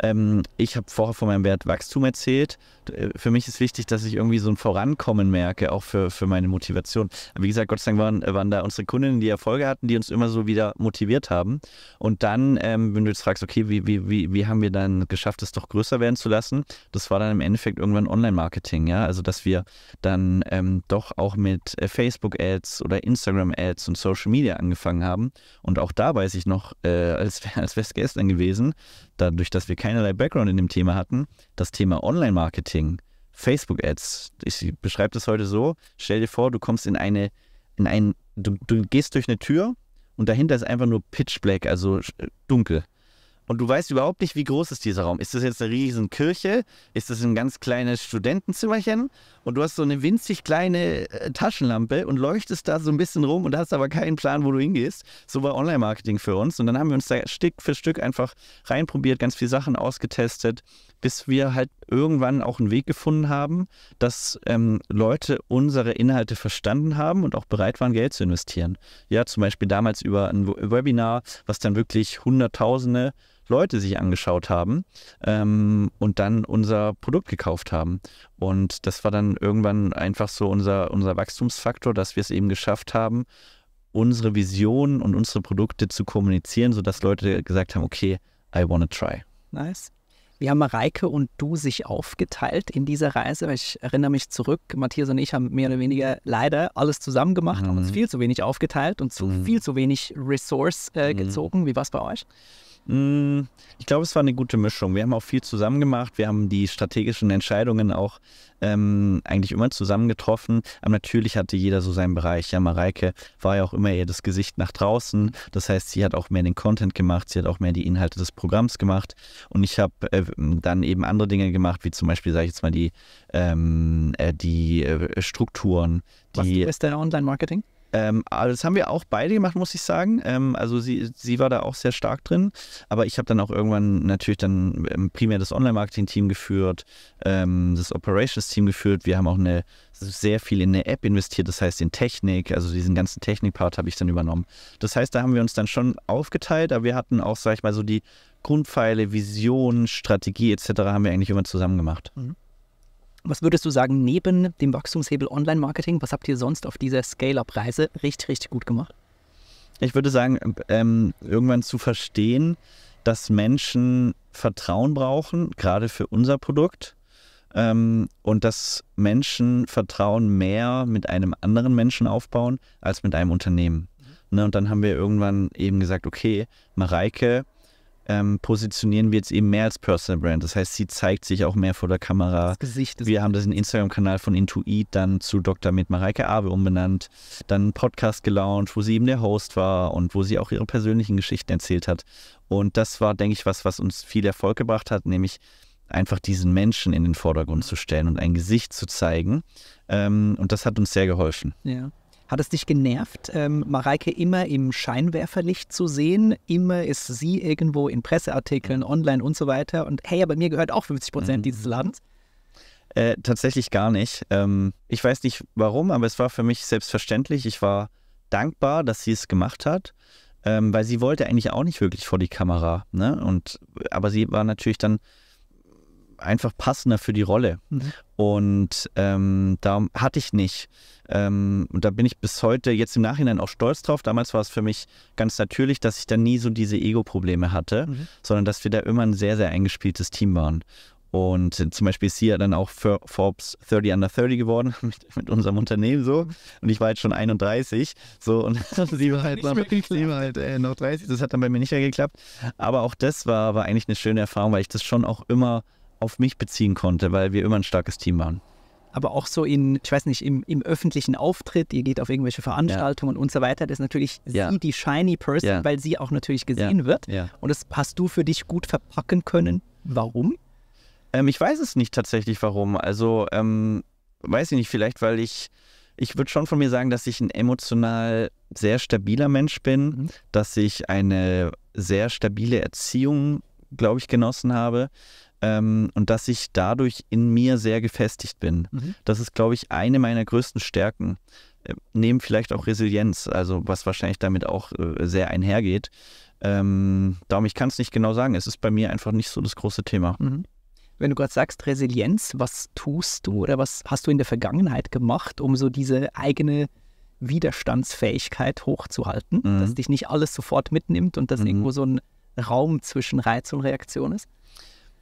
ähm, ich habe vorher von meinem Wert Wachstum erzählt. Äh, für mich ist wichtig, dass ich irgendwie so ein Vorankommen merke, auch für, für meine Motivation. Aber wie gesagt, Gott sei Dank waren, äh, waren da unsere Kundinnen, die Erfolge hatten, die uns immer so wieder motiviert haben. Und dann, ähm, wenn du jetzt fragst, okay, wie, wie, wie, wie haben wir dann geschafft, es doch größer werden zu lassen? Das war dann im Endeffekt irgendwann Online-Marketing, ja. Also, dass wir dann ähm, doch auch mit äh, Facebook-Ads oder Instagram-Ads und Social Media angefangen haben. Und auch da weiß ich noch, äh, als, als wäre es gestern gewesen, dadurch, dass wir keinerlei Background in dem Thema hatten, das Thema Online-Marketing, Facebook-Ads. Ich beschreibe das heute so: Stell dir vor, du kommst in eine, in ein, du, du gehst durch eine Tür und dahinter ist einfach nur Pitch Black, also äh, dunkel. Und du weißt überhaupt nicht, wie groß ist dieser Raum. Ist das jetzt eine riesen Kirche? Ist das ein ganz kleines Studentenzimmerchen? Und du hast so eine winzig kleine äh, Taschenlampe und leuchtest da so ein bisschen rum und hast aber keinen Plan, wo du hingehst. So war Online-Marketing für uns. Und dann haben wir uns da Stück für Stück einfach reinprobiert, ganz viele Sachen ausgetestet, bis wir halt irgendwann auch einen Weg gefunden haben, dass ähm, Leute unsere Inhalte verstanden haben und auch bereit waren, Geld zu investieren. Ja, zum Beispiel damals über ein Webinar, was dann wirklich Hunderttausende Leute sich angeschaut haben ähm, und dann unser Produkt gekauft haben. Und das war dann irgendwann einfach so unser, unser Wachstumsfaktor, dass wir es eben geschafft haben, unsere Vision und unsere Produkte zu kommunizieren, sodass Leute gesagt haben, okay, I wanna try. Nice. Wie haben Mareike und du sich aufgeteilt in dieser Reise? Ich erinnere mich zurück, Matthias und ich haben mehr oder weniger leider alles zusammen gemacht, mhm. haben uns mhm. viel zu wenig aufgeteilt und zu mhm. viel zu wenig Resource äh, mhm. gezogen. Wie war es bei euch? Mm, ich glaube, es war eine gute Mischung. Wir haben auch viel zusammen gemacht. Wir haben die strategischen Entscheidungen auch ähm, eigentlich immer zusammen getroffen. Aber natürlich hatte jeder so seinen Bereich. Ja, Mareike war ja auch immer eher das Gesicht nach draußen. Das heißt, sie hat auch mehr den Content gemacht. Sie hat auch mehr die Inhalte des Programms gemacht. Und ich habe äh, dann eben andere Dinge gemacht, wie zum Beispiel, sage ich jetzt mal, die, ähm, äh, die äh, Strukturen. Die, Was ist der Online-Marketing? Ähm, aber das haben wir auch beide gemacht, muss ich sagen. Ähm, also sie, sie war da auch sehr stark drin. Aber ich habe dann auch irgendwann natürlich dann ähm, primär das Online-Marketing-Team geführt, ähm, das Operations-Team geführt. Wir haben auch eine, sehr viel in eine App investiert, das heißt in Technik. Also diesen ganzen Technik-Part habe ich dann übernommen. Das heißt, da haben wir uns dann schon aufgeteilt, aber wir hatten auch, sag ich mal, so die Grundpfeile, Vision, Strategie etc. haben wir eigentlich immer zusammen gemacht. Mhm. Was würdest du sagen, neben dem Wachstumshebel Online-Marketing, was habt ihr sonst auf dieser Scale-Up-Reise richtig, richtig gut gemacht? Ich würde sagen, ähm, irgendwann zu verstehen, dass Menschen Vertrauen brauchen, gerade für unser Produkt. Ähm, und dass Menschen Vertrauen mehr mit einem anderen Menschen aufbauen als mit einem Unternehmen. Mhm. Ne, und dann haben wir irgendwann eben gesagt, okay, Mareike ähm, positionieren wir jetzt eben mehr als Personal Brand. Das heißt, sie zeigt sich auch mehr vor der Kamera. Das Gesicht ist wir haben das in Instagram-Kanal von Intuit dann zu Dr. mit Mareike Abe umbenannt, dann einen Podcast gelauncht, wo sie eben der Host war und wo sie auch ihre persönlichen Geschichten erzählt hat. Und das war, denke ich, was, was uns viel Erfolg gebracht hat, nämlich einfach diesen Menschen in den Vordergrund zu stellen und ein Gesicht zu zeigen. Ähm, und das hat uns sehr geholfen. Ja. Hat es dich genervt, ähm, Mareike immer im Scheinwerferlicht zu sehen? Immer ist sie irgendwo in Presseartikeln, online und so weiter. Und hey, aber mir gehört auch 50 Prozent mhm. dieses Ladens. Äh, tatsächlich gar nicht. Ähm, ich weiß nicht warum, aber es war für mich selbstverständlich. Ich war dankbar, dass sie es gemacht hat, ähm, weil sie wollte eigentlich auch nicht wirklich vor die Kamera. Ne? Und, aber sie war natürlich dann einfach passender für die Rolle. Mhm. Und ähm, da hatte ich nicht. Ähm, und da bin ich bis heute jetzt im Nachhinein auch stolz drauf. Damals war es für mich ganz natürlich, dass ich da nie so diese Ego-Probleme hatte, mhm. sondern dass wir da immer ein sehr, sehr eingespieltes Team waren. Und äh, zum Beispiel ist sie ja dann auch Forbes 30 under 30 geworden mit, mit, unserem Unternehmen so. Mhm. Und ich war jetzt schon 31. So, und sie war halt, noch, sie war halt äh, noch 30. Das hat dann bei mir nicht mehr geklappt. Aber auch das war, war eigentlich eine schöne Erfahrung, weil ich das schon auch immer auf mich beziehen konnte, weil wir immer ein starkes Team waren. Aber auch so in, ich weiß nicht, im, im öffentlichen Auftritt, ihr geht auf irgendwelche Veranstaltungen ja. und so weiter, das ist natürlich ja. sie die shiny Person, ja. weil sie auch natürlich gesehen wird. Und das hast du für dich gut verpacken können. Warum? Ähm, ich weiß es nicht tatsächlich, warum. Also, ähm, weiß ich nicht, vielleicht, weil ich, ich würde schon von mir sagen, dass ich ein emotional sehr stabiler Mensch bin, mhm. dass ich eine sehr stabile Erziehung, glaube ich, genossen habe ähm, und dass ich dadurch in mir sehr gefestigt bin. Mhm. Das ist, glaube ich, eine meiner größten Stärken. Äh, neben vielleicht auch Resilienz, also was wahrscheinlich damit auch äh, sehr einhergeht. Ähm, darum, ich kann es nicht genau sagen. Es ist bei mir einfach nicht so das große Thema. Mhm. Wenn du gerade sagst Resilienz, was tust du oder was hast du in der Vergangenheit gemacht, um so diese eigene Widerstandsfähigkeit hochzuhalten, mhm. dass dich nicht alles sofort mitnimmt und dass mhm. irgendwo so ein Raum zwischen Reiz und Reaktion ist?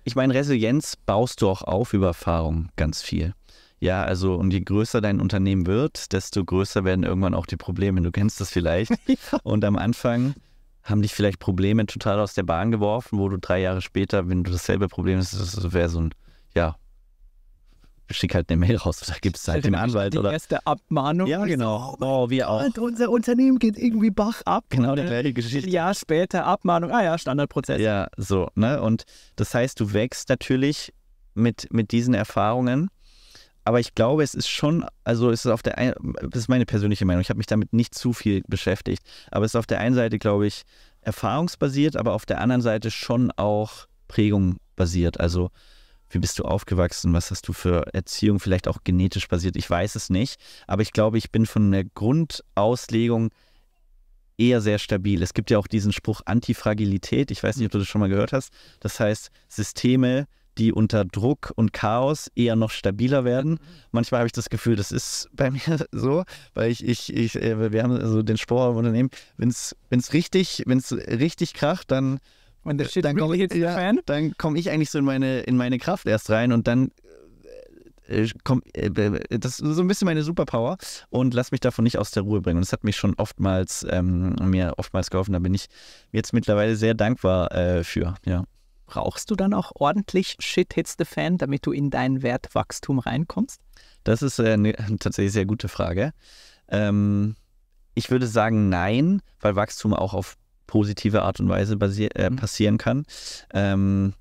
ich meine, Resilienz baust du auch auf über Erfahrung ganz viel. Ja, also und je größer dein Unternehmen wird, desto größer werden irgendwann auch die Probleme. Du kennst das vielleicht. ja. Und am Anfang haben dich vielleicht Probleme total aus der Bahn geworfen, wo du drei Jahre später, wenn du dasselbe Problem hast, das wäre so ein, ja, schick halt eine Mail raus da gibt es halt den Anwalt. Die oder? erste Abmahnung. Ja, genau. Also, oh, wir auch. Und unser Unternehmen geht irgendwie Bach ab. Genau, die gleiche Geschichte. Ja, später Abmahnung. Ah ja, Standardprozess. Ja, so. Ne? Und das heißt, du wächst natürlich mit, mit diesen Erfahrungen. Aber ich glaube, es ist schon, also es ist auf der einen, das ist meine persönliche Meinung, ich habe mich damit nicht zu viel beschäftigt, aber es ist auf der einen Seite, glaube ich, erfahrungsbasiert, aber auf der anderen Seite schon auch prägungbasiert. Also wie bist du aufgewachsen? Was hast du für Erziehung vielleicht auch genetisch basiert? Ich weiß es nicht, aber ich glaube, ich bin von der Grundauslegung eher sehr stabil. Es gibt ja auch diesen Spruch Antifragilität. Ich weiß nicht, ob du das schon mal gehört hast. Das heißt, Systeme, die unter Druck und Chaos eher noch stabiler werden. Manchmal habe ich das Gefühl, das ist bei mir so, weil ich, ich, ich äh, wir haben so den Sport im Unternehmen, wenn es richtig, wenn es richtig kracht, dann When the äh, shit dann really hits ja, fan. Dann komme ich eigentlich so in meine, in meine Kraft erst rein und dann äh, äh komm, äh, das ist so ein bisschen meine Superpower und lass mich davon nicht aus der Ruhe bringen. Und das hat mich schon oftmals, ähm, mir oftmals geholfen. Da bin ich jetzt mittlerweile sehr dankbar äh, für, ja. Brauchst du dann auch ordentlich Shit Hits the Fan, damit du in dein Wertwachstum reinkommst? Das ist eine äh, tatsächlich sehr gute Frage. Ähm, ich würde sagen, nein, weil Wachstum auch auf positive Art und Weise äh, mhm. passieren kann. Ähm,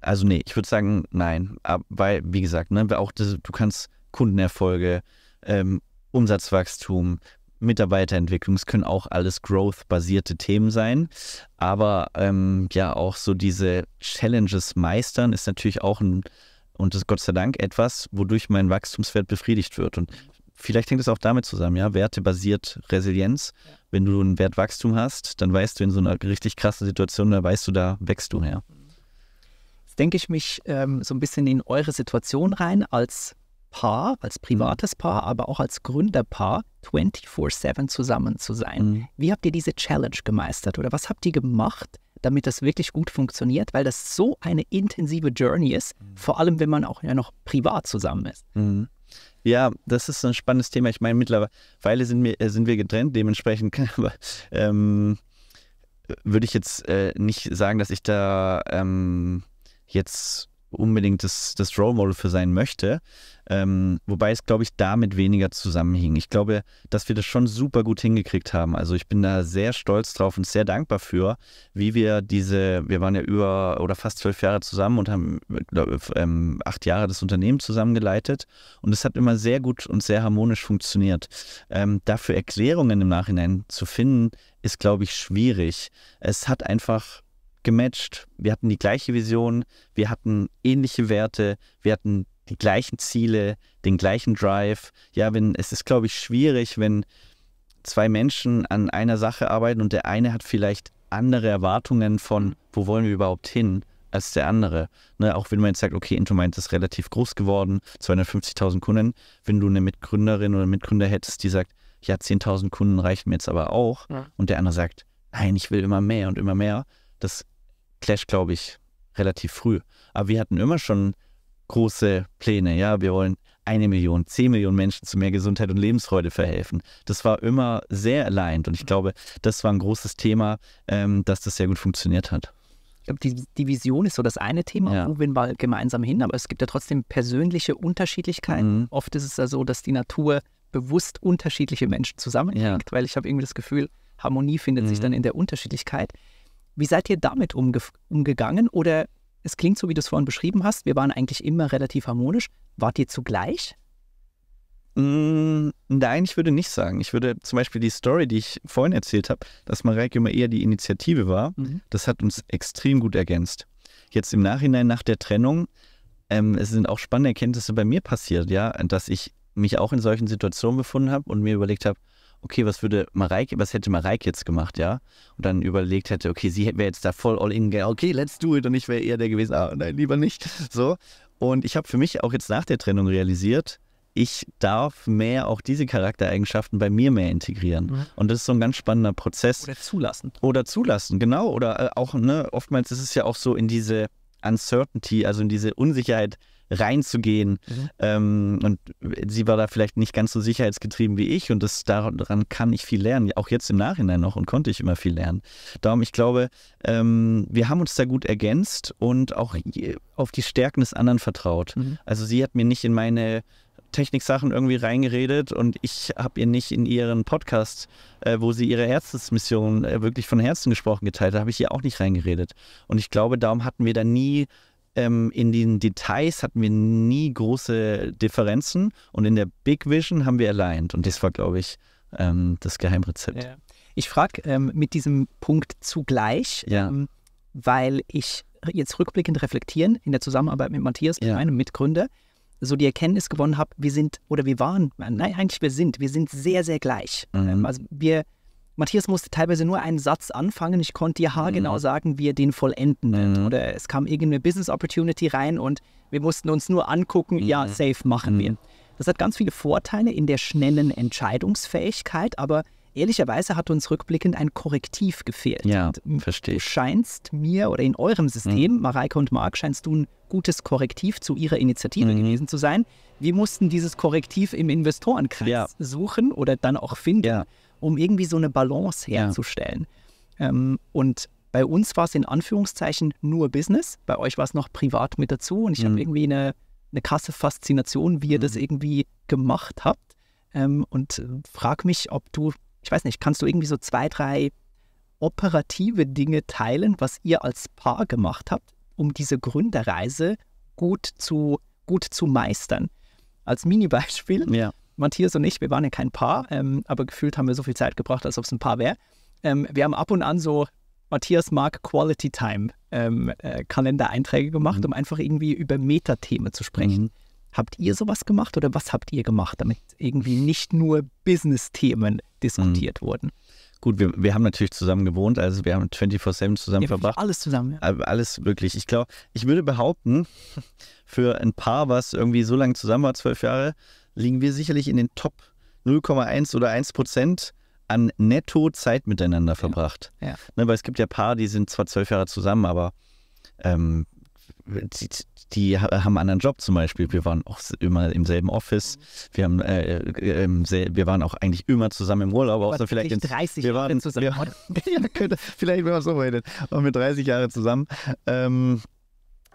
also nee, ich würde sagen, nein. Aber, weil, wie gesagt, ne, auch das, du kannst Kundenerfolge, ähm, Umsatzwachstum, Mitarbeiterentwicklung, es können auch alles growth-basierte Themen sein. Aber ähm, ja, auch so diese Challenges meistern ist natürlich auch ein, und das Gott sei Dank etwas, wodurch mein Wachstumswert befriedigt wird. Und Vielleicht hängt es auch damit zusammen, ja, wertebasiert Resilienz. Ja. Wenn du ein Wertwachstum hast, dann weißt du in so einer richtig krassen Situation, da weißt du, da wächst du her. Mhm. Jetzt denke ich mich ähm, so ein bisschen in eure Situation rein als Paar, als mhm. privates Paar, aber auch als Gründerpaar 24-7 zusammen zu sein. Mhm. Wie habt ihr diese Challenge gemeistert oder was habt ihr gemacht, damit das wirklich gut funktioniert, weil das so eine intensive Journey ist, mhm. vor allem wenn man auch ja noch privat zusammen ist. Mhm. Ja, das ist ein spannendes Thema. Ich meine, mittlerweile sind wir, äh, sind wir getrennt, dementsprechend ähm, würde ich jetzt äh, nicht sagen, dass ich da ähm, jetzt unbedingt das, das Role Model für sein möchte. Ähm, wobei es, glaube ich, damit weniger zusammenhing. Ich glaube, dass wir das schon super gut hingekriegt haben. Also ich bin da sehr stolz drauf und sehr dankbar für, wie wir diese, wir waren ja über oder fast zwölf Jahre zusammen und haben glaub, ähm, acht Jahre das Unternehmen zusammengeleitet. Und es hat immer sehr gut und sehr harmonisch funktioniert. Ähm, dafür Erklärungen im Nachhinein zu finden, ist, glaube ich, schwierig. Es hat einfach gematcht, wir hatten die gleiche Vision, wir hatten ähnliche Werte, wir hatten die gleichen Ziele, den gleichen Drive. Ja, wenn es ist, glaube ich, schwierig, wenn zwei Menschen an einer Sache arbeiten und der eine hat vielleicht andere Erwartungen von, wo wollen wir überhaupt hin, als der andere. Ne, auch wenn man jetzt sagt, okay, Intomind ist relativ groß geworden, 250.000 Kunden. Wenn du eine Mitgründerin oder Mitgründer hättest, die sagt, ja, 10.000 Kunden reichen mir jetzt aber auch. Ja. Und der andere sagt, nein, ich will immer mehr und immer mehr. Das Clash, glaube ich, relativ früh. Aber wir hatten immer schon große Pläne. Ja, wir wollen eine Million, zehn Millionen Menschen zu mehr Gesundheit und Lebensfreude verhelfen. Das war immer sehr allein. und ich glaube, das war ein großes Thema, ähm, dass das sehr gut funktioniert hat. Ich glaube, die, die Vision ist so das eine Thema, ja. wo wir mal gemeinsam hin, aber es gibt ja trotzdem persönliche Unterschiedlichkeiten. Mhm. Oft ist es ja so, dass die Natur bewusst unterschiedliche Menschen zusammenbringt, ja. weil ich habe irgendwie das Gefühl, Harmonie findet mhm. sich dann in der Unterschiedlichkeit. Wie seid ihr damit umge umgegangen? Oder es klingt so, wie du es vorhin beschrieben hast, wir waren eigentlich immer relativ harmonisch. Wart ihr zugleich? Mm, nein, ich würde nicht sagen. Ich würde zum Beispiel die Story, die ich vorhin erzählt habe, dass Mareike immer eher die Initiative war, mhm. das hat uns extrem gut ergänzt. Jetzt im Nachhinein nach der Trennung, ähm, es sind auch spannende Erkenntnisse bei mir passiert, ja, dass ich mich auch in solchen Situationen befunden habe und mir überlegt habe, okay, was würde Mareike, was hätte Mareike jetzt gemacht, ja? Und dann überlegt hätte, okay, sie wäre jetzt da voll all in, okay, let's do it. Und ich wäre eher der gewesen, ah, nein, lieber nicht. So. Und ich habe für mich auch jetzt nach der Trennung realisiert, ich darf mehr auch diese Charaktereigenschaften bei mir mehr integrieren. Mhm. Und das ist so ein ganz spannender Prozess. Oder zulassen. Oder zulassen, genau. Oder äh, auch, ne, oftmals ist es ja auch so in diese Uncertainty, also in diese Unsicherheit reinzugehen. Mhm. Ähm, und sie war da vielleicht nicht ganz so sicherheitsgetrieben wie ich und das, daran kann ich viel lernen, auch jetzt im Nachhinein noch und konnte ich immer viel lernen. Darum, ich glaube, ähm, wir haben uns da gut ergänzt und auch auf die Stärken des anderen vertraut. Mhm. Also sie hat mir nicht in meine Techniksachen irgendwie reingeredet und ich habe ihr nicht in ihren Podcast, äh, wo sie ihre Herzensmission äh, wirklich von Herzen gesprochen geteilt hat, habe ich ihr auch nicht reingeredet. Und ich glaube, darum hatten wir da nie ähm, in den Details hatten wir nie große Differenzen und in der Big Vision haben wir aligned und das war, glaube ich, ähm, das Geheimrezept. Ja. Ich frage ähm, mit diesem Punkt zugleich, ja. Ähm, weil ich jetzt rückblickend reflektieren in der Zusammenarbeit mit Matthias, ja. meinem Mitgründer, so die Erkenntnis gewonnen habe, wir sind oder wir waren, nein, eigentlich wir sind, wir sind sehr, sehr gleich. Mhm. Ähm, also wir Matthias musste teilweise nur einen Satz anfangen. Ich konnte dir haargenau mhm. sagen, wie er den vollenden Mhm. Oder es kam irgendeine Business Opportunity rein und wir mussten uns nur angucken, mhm. ja, safe machen wir. Mhm. Das hat ganz viele Vorteile in der schnellen Entscheidungsfähigkeit, aber ehrlicherweise hat uns rückblickend ein Korrektiv gefehlt. Ja, hm, verstehe. Du scheinst mir oder in eurem System, mhm. Mareike und Marc, scheinst du ein gutes Korrektiv zu ihrer Initiative mhm. gewesen zu sein. Wir mussten dieses Korrektiv im Investorenkreis ja. suchen oder dann auch finden. Ja um irgendwie so eine Balance herzustellen. Ja. Ähm, und bei uns war es in Anführungszeichen nur Business, bei euch war es noch privat mit dazu und ich mhm. habe irgendwie eine, eine krasse Faszination, wie ihr mhm. das irgendwie gemacht habt. Ähm, und äh, frag mich, ob du, ich weiß nicht, kannst du irgendwie so zwei, drei operative Dinge teilen, was ihr als Paar gemacht habt, um diese Gründerreise gut zu, gut zu meistern? Als Mini-Beispiel, ja. Matthias und ich, wir waren ja kein Paar, ähm, aber gefühlt haben wir so viel Zeit gebracht, als ob es ein Paar wäre. Ähm, wir haben ab und an so Matthias mag Quality Time ähm, äh, Kalendereinträge gemacht, mhm. um einfach irgendwie über Metathemen zu sprechen. Mhm. Habt ihr sowas gemacht oder was habt ihr gemacht, damit irgendwie nicht nur Business-Themen diskutiert mhm. wurden? Gut, wir, wir haben natürlich zusammen gewohnt, also wir haben 24-7 zusammen ja, verbracht. Alles zusammen, ja. Alles wirklich. Ich glaube, ich würde behaupten, für ein Paar, was irgendwie so lange zusammen war, zwölf Jahre, liegen wir sicherlich in den Top 0,1 oder 1 Prozent an netto Zeit miteinander verbracht. Ja. ja. Ne, weil es gibt ja Paar, die sind zwar zwölf Jahre zusammen, aber ähm, die, die, haben einen anderen Job zum Beispiel. Wir waren auch immer im selben Office. Mhm. Wir, haben, äh, äh, wir waren auch eigentlich immer zusammen im Urlaub. Außer vielleicht in, 30 wir waren, Jahre zusammen. Wir, ja, könnte, vielleicht wäre es so weit. waren mit 30 Jahre zusammen. Ähm,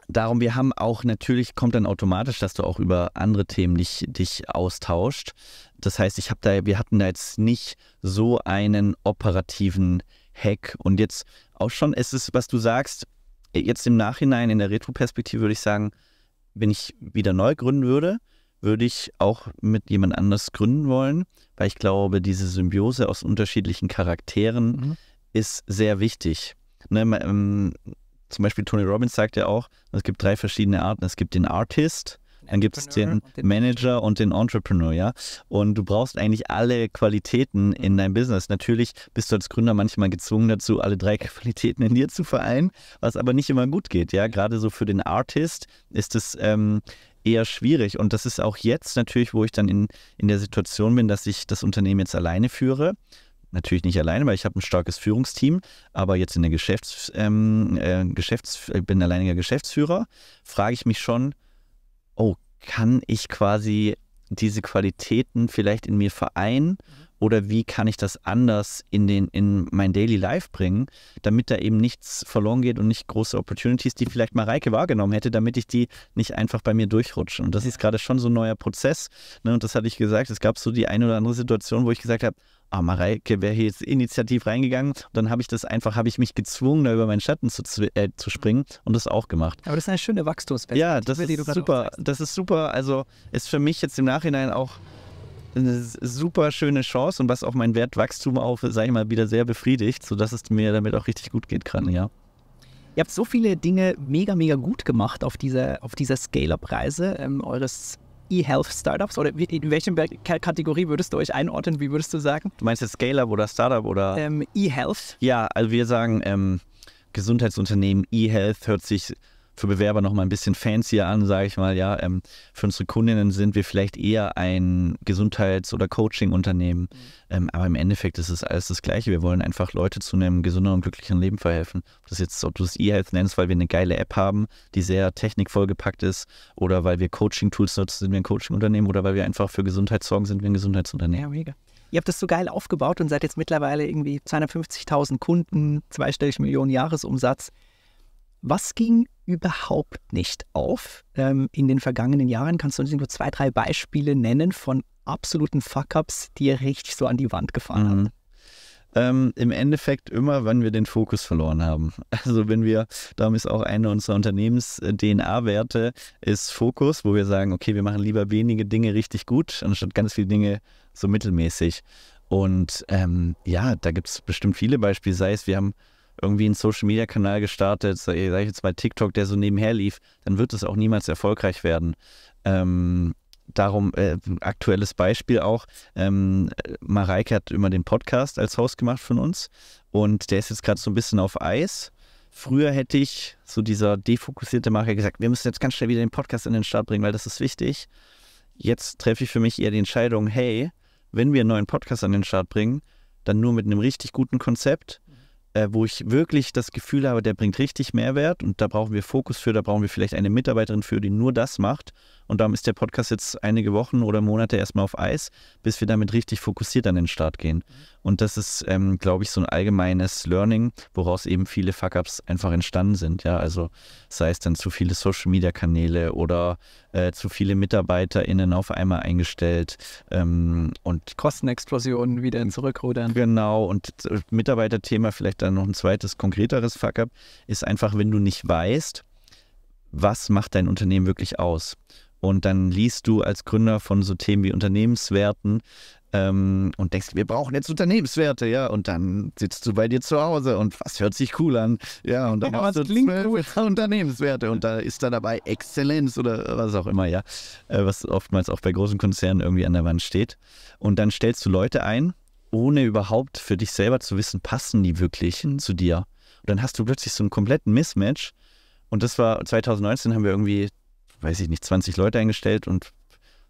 Darum, wir haben auch natürlich, kommt dann automatisch, dass du auch über andere Themen dich, dich austauscht. Das heißt, ich habe da, wir hatten da jetzt nicht so einen operativen Hack. Und jetzt auch schon, es ist, was du sagst, jetzt im Nachhinein in der Retro-Perspektive würde ich sagen, wenn ich wieder neu gründen würde, würde ich auch mit jemand anders gründen wollen, weil ich glaube, diese Symbiose aus unterschiedlichen Charakteren mhm. ist sehr wichtig. Ne, ähm, zum Beispiel Tony Robbins sagt ja auch, es gibt drei verschiedene Arten. Es gibt den Artist, dann gibt es den, Manager und den Entrepreneur, ja. Und du brauchst eigentlich alle Qualitäten in mhm. deinem Business. Natürlich bist du als Gründer manchmal gezwungen dazu, alle drei Qualitäten in dir zu vereinen, was aber nicht immer gut geht, ja. Gerade so für den Artist ist es ähm, eher schwierig. Und das ist auch jetzt natürlich, wo ich dann in, in der Situation bin, dass ich das Unternehmen jetzt alleine führe natürlich nicht alleine, weil ich habe ein starkes Führungsteam, aber jetzt in der Geschäfts, ähm, äh, Geschäfts äh, bin alleiniger Geschäftsführer, frage ich mich schon, oh, kann ich quasi diese Qualitäten vielleicht in mir vereinen mhm. oder wie kann ich das anders in, den, in mein Daily Life bringen, damit da eben nichts verloren geht und nicht große Opportunities, die vielleicht mal Reike wahrgenommen hätte, damit ich die nicht einfach bei mir durchrutsche. Und das ist gerade schon so ein neuer Prozess. Ne? Und das hatte ich gesagt, es gab so die eine oder andere Situation, wo ich gesagt habe, ah, Mareike wäre hier jetzt initiativ reingegangen. dann habe ich das einfach, habe ich mich gezwungen, da über meinen Schatten zu, äh, zu springen und das auch gemacht. Aber das ist eine schöne Wachstumsperspektive, ja, das ist super. Das ist super. Also ist für mich jetzt im Nachhinein auch eine super schöne Chance und was auch mein Wertwachstum auf, sage ich mal, wieder sehr befriedigt, sodass es mir damit auch richtig gut geht gerade, ja. Ihr habt so viele Dinge mega, mega gut gemacht auf dieser, auf dieser Scale-Up-Reise ähm, eures E-Health-Startups? Oder in welcher Kategorie würdest du euch einordnen? Wie würdest du sagen? Du meinst jetzt Scale-Up oder Startup oder? Ähm, E-Health. Ja, also wir sagen ähm, Gesundheitsunternehmen, E-Health hört sich für Bewerber noch mal ein bisschen fancier an, sage ich mal. Ja, ähm, für unsere Kundinnen sind wir vielleicht eher ein Gesundheits- oder Coaching-Unternehmen. Mhm. Ähm, aber im Endeffekt ist es alles das Gleiche. Wir wollen einfach Leute zu einem gesünderen und glücklicheren Leben verhelfen. Ob das jetzt, ob du es E-Health nennst, weil wir eine geile App haben, die sehr technikvollgepackt ist, oder weil wir Coaching-Tools nutzen, sind wir ein Coaching-Unternehmen, oder weil wir einfach für Gesundheit sorgen, sind wir ein Gesundheitsunternehmen. Ja, mega. Ihr habt das so geil aufgebaut und seid jetzt mittlerweile irgendwie 250.000 Kunden, zweistellig Millionen Jahresumsatz. Was ging überhaupt nicht auf ähm, in den vergangenen Jahren? Kannst du uns nur zwei, drei Beispiele nennen von absoluten Fuck-Ups, die richtig so an die Wand gefahren mhm. haben? Ähm, im Endeffekt immer, wenn wir den Fokus verloren haben. Also wenn wir, darum ist auch eine unserer Unternehmens-DNA-Werte, ist Fokus, wo wir sagen, okay, wir machen lieber wenige Dinge richtig gut, anstatt ganz viele Dinge so mittelmäßig. Und ähm, ja, da gibt es bestimmt viele Beispiele, sei es, wir haben irgendwie einen Social-Media-Kanal gestartet, sag ich jetzt mal TikTok, der so nebenher lief, dann wird es auch niemals erfolgreich werden. Ähm, darum, äh, aktuelles Beispiel auch, ähm, Mareike hat immer den Podcast als Host gemacht von uns und der ist jetzt gerade so ein bisschen auf Eis. Früher hätte ich so dieser defokussierte Macher gesagt, wir müssen jetzt ganz schnell wieder den Podcast in den Start bringen, weil das ist wichtig. Jetzt treffe ich für mich eher die Entscheidung, hey, wenn wir einen neuen Podcast an den Start bringen, dann nur mit einem richtig guten Konzept, äh, wo ich wirklich das Gefühl habe, der bringt richtig Mehrwert und da brauchen wir Fokus für, da brauchen wir vielleicht eine Mitarbeiterin für, die nur das macht. Und darum ist der Podcast jetzt einige Wochen oder Monate erstmal auf Eis, bis wir damit richtig fokussiert an den Start gehen. Und das ist, ähm, glaube ich, so ein allgemeines Learning, woraus eben viele Fuck-Ups einfach entstanden sind. Ja, also sei es dann zu viele Social-Media-Kanäle oder äh, zu viele MitarbeiterInnen auf einmal eingestellt ähm, und Kostenexplosionen wieder zurückrudern. Genau, und äh, Mitarbeiterthema vielleicht dann dann noch ein zweites, konkreteres Fuck-up, ist einfach, wenn du nicht weißt, was macht dein Unternehmen wirklich aus. Und dann liest du als Gründer von so Themen wie Unternehmenswerten ähm, und denkst, wir brauchen jetzt Unternehmenswerte, ja. Und dann sitzt du bei dir zu Hause und was hört sich cool an, ja. Und dann ja, hast du zwölf Unternehmenswerte und da ist da dabei Exzellenz oder was auch immer, ja. Äh, was oftmals auch bei großen Konzernen irgendwie an der Wand steht. Und dann stellst du Leute ein, ohne überhaupt für dich selber zu wissen, passen die wirklich mhm. zu dir. Und dann hast du plötzlich so einen kompletten Mismatch. Und das war 2019 haben wir irgendwie, weiß ich nicht, 20 Leute eingestellt und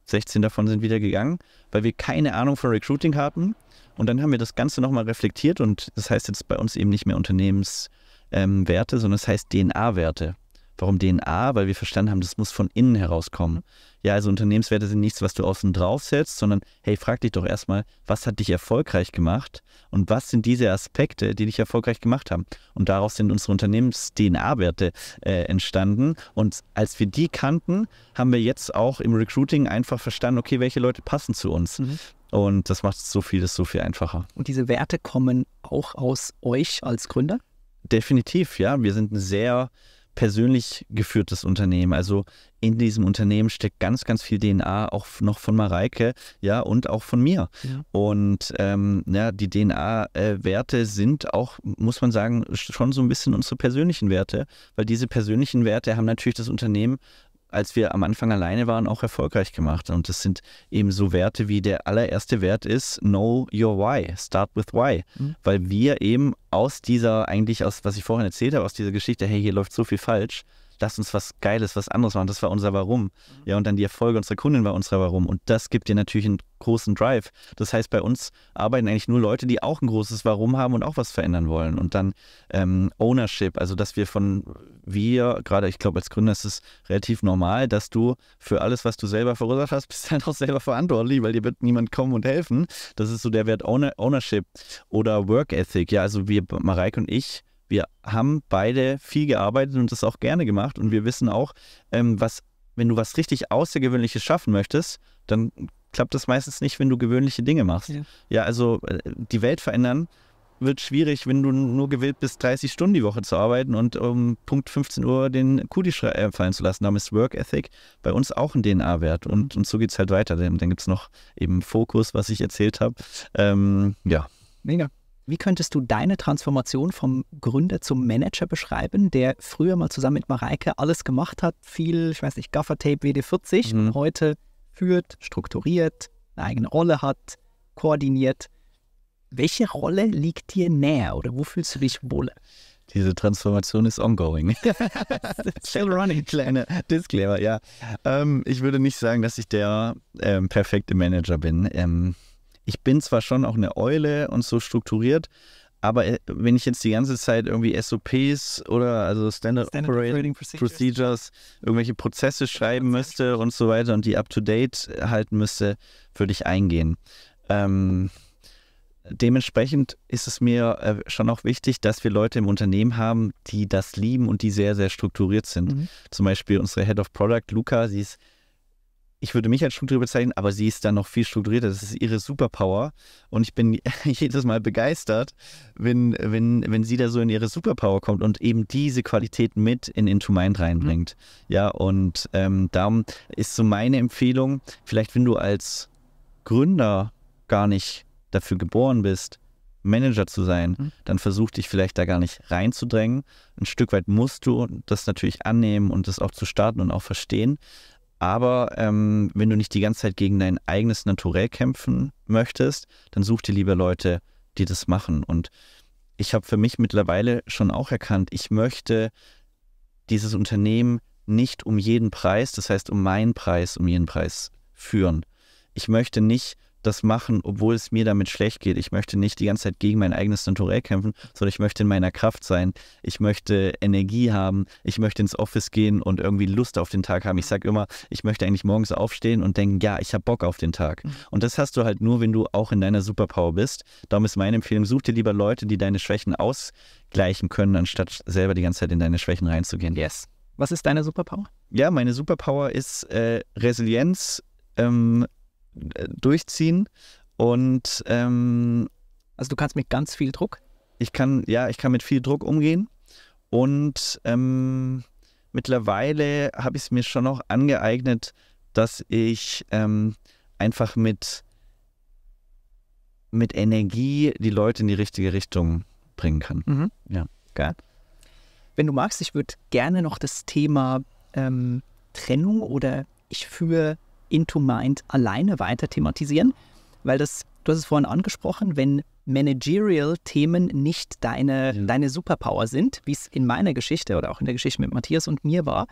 16 davon sind wieder gegangen, weil wir keine Ahnung von Recruiting hatten. Und dann haben wir das Ganze nochmal reflektiert und das heißt jetzt bei uns eben nicht mehr Unternehmenswerte, ähm, sondern es das heißt DNA-Werte. Warum DNA? Weil wir verstanden haben, das muss von innen herauskommen ja, also Unternehmenswerte sind nichts, was du außen drauf setzt, sondern hey, frag dich doch erstmal, was hat dich erfolgreich gemacht und was sind diese Aspekte, die dich erfolgreich gemacht haben? Und daraus sind unsere Unternehmens-DNA-Werte äh, entstanden. Und als wir die kannten, haben wir jetzt auch im Recruiting einfach verstanden, okay, welche Leute passen zu uns. Mhm. Und das macht so vieles so viel einfacher. Und diese Werte kommen auch aus euch als Gründer? Definitiv, ja. Wir sind ein sehr persönlich geführtes Unternehmen. Also in diesem Unternehmen steckt ganz, ganz viel DNA, auch noch von Mareike, ja, und auch von mir. Ja. Und ähm, ja, die DNA-Werte sind auch, muss man sagen, schon so ein bisschen unsere persönlichen Werte, weil diese persönlichen Werte haben natürlich das Unternehmen als wir am Anfang alleine waren, auch erfolgreich gemacht. Und das sind eben so Werte wie der allererste Wert ist Know Your Why, Start with Why. Mhm. Weil wir eben aus dieser, eigentlich aus, was ich vorhin erzählt habe, aus dieser Geschichte, hey, hier läuft so viel falsch, lass uns was Geiles, was anderes machen. Das war unser Warum. Mhm. Ja, und dann die Erfolge unserer Kunden war unser Warum. Und das gibt dir natürlich einen großen Drive. Das heißt, bei uns arbeiten eigentlich nur Leute, die auch ein großes Warum haben und auch was verändern wollen. Und dann ähm, Ownership, also dass wir von wir, gerade ich glaube als Gründer ist es relativ normal, dass du für alles, was du selber verursacht hast, bist dann halt auch selber verantwortlich, weil dir wird niemand kommen und helfen. Das ist so der Wert Ownership oder Work Ethic. Ja, also wir, Mareike und ich, wir haben beide viel gearbeitet und das auch gerne gemacht. Und wir wissen auch, ähm, was, wenn du was richtig Außergewöhnliches schaffen möchtest, dann klappt das meistens nicht, wenn du gewöhnliche Dinge machst. Ja, ja also äh, die Welt verändern wird schwierig, wenn du nur gewillt bist, 30 Stunden die Woche zu arbeiten und um Punkt 15 Uhr den Kudi äh, fallen zu lassen. Da ist Work Ethic bei uns auch ein DNA-Wert. Und, mhm. und so geht es halt weiter. Dann, dann gibt es noch eben Fokus, was ich erzählt habe. Ähm, ja. Mega. Wie könntest du deine Transformation vom Gründer zum Manager beschreiben, der früher mal zusammen mit Mareike alles gemacht hat, viel, ich weiß nicht, Gaffertape, WD40, mhm. und heute führt, strukturiert, eine eigene Rolle hat, koordiniert. Welche Rolle liegt dir näher oder wo fühlst du dich wohl? Diese Transformation ist ongoing. Still running, kleine Disclaimer, ja. Ähm, ich würde nicht sagen, dass ich der ähm, perfekte Manager bin. Ähm, ich bin zwar schon auch eine Eule und so strukturiert, aber äh, wenn ich jetzt die ganze Zeit irgendwie SOPs oder also Standard, Standard Operating, Operating Procedures. Procedures. irgendwelche Prozesse genau, schreiben müsste und so weiter und die up-to-date äh, halten müsste, würde ich eingehen. Ähm, dementsprechend ist es mir äh, schon auch wichtig, dass wir Leute im Unternehmen haben, die das lieben und die sehr, sehr strukturiert sind. Mhm. Zum Beispiel unsere Head of Product, Luca, sie ist ich würde mich als Struktur bezeichnen, aber sie ist dann noch viel strukturierter. Das ist ihre Superpower. Und ich bin jedes Mal begeistert, wenn, wenn, wenn sie da so in ihre Superpower kommt und eben diese Qualität mit in Into Mind mhm. reinbringt. Mhm. Ja, und ähm, darum ist so meine Empfehlung, vielleicht wenn du als Gründer gar nicht dafür geboren bist, Manager zu sein, mhm. dann versuch dich vielleicht da gar nicht reinzudrängen. Ein Stück weit musst du das natürlich annehmen und das auch zu starten und auch verstehen. Aber ähm, wenn du nicht die ganze Zeit gegen dein eigenes Naturell kämpfen möchtest, dann such dir lieber Leute, die das machen. Und ich habe für mich mittlerweile schon auch erkannt, ich möchte dieses Unternehmen nicht um jeden Preis, das heißt um meinen Preis, um jeden Preis führen. Ich möchte nicht das machen, obwohl es mir damit schlecht geht. Ich möchte nicht die ganze Zeit gegen mein eigenes Naturell kämpfen, sondern ich möchte in meiner Kraft sein. Ich möchte Energie haben. Ich möchte ins Office gehen und irgendwie Lust auf den Tag haben. Ich sage immer, ich möchte eigentlich morgens aufstehen und denken, ja, ich habe Bock auf den Tag. Mhm. Und das hast du halt nur, wenn du auch in deiner Superpower bist. Darum ist meine Empfehlung, such dir lieber Leute, die deine Schwächen ausgleichen können, anstatt selber die ganze Zeit in deine Schwächen reinzugehen. Yes. Was ist deine Superpower? Ja, meine Superpower ist äh, Resilienz, ähm, äh, durchziehen. Und ähm, also du kannst mit ganz viel Druck? Ich kann, ja, ich kann mit viel Druck umgehen. Und ähm, mittlerweile habe ich es mir schon noch angeeignet, dass ich ähm, einfach mit, mit Energie die Leute in die richtige Richtung bringen kann. Mhm. Ja, geil. Wenn du magst, ich würde gerne noch das Thema ähm, Trennung oder ich führe Into Mind alleine weiter thematisieren, weil das, du hast es vorhin angesprochen, wenn Managerial-Themen nicht deine, ja. deine Superpower sind, wie es in meiner Geschichte oder auch in der Geschichte mit Matthias und mir war,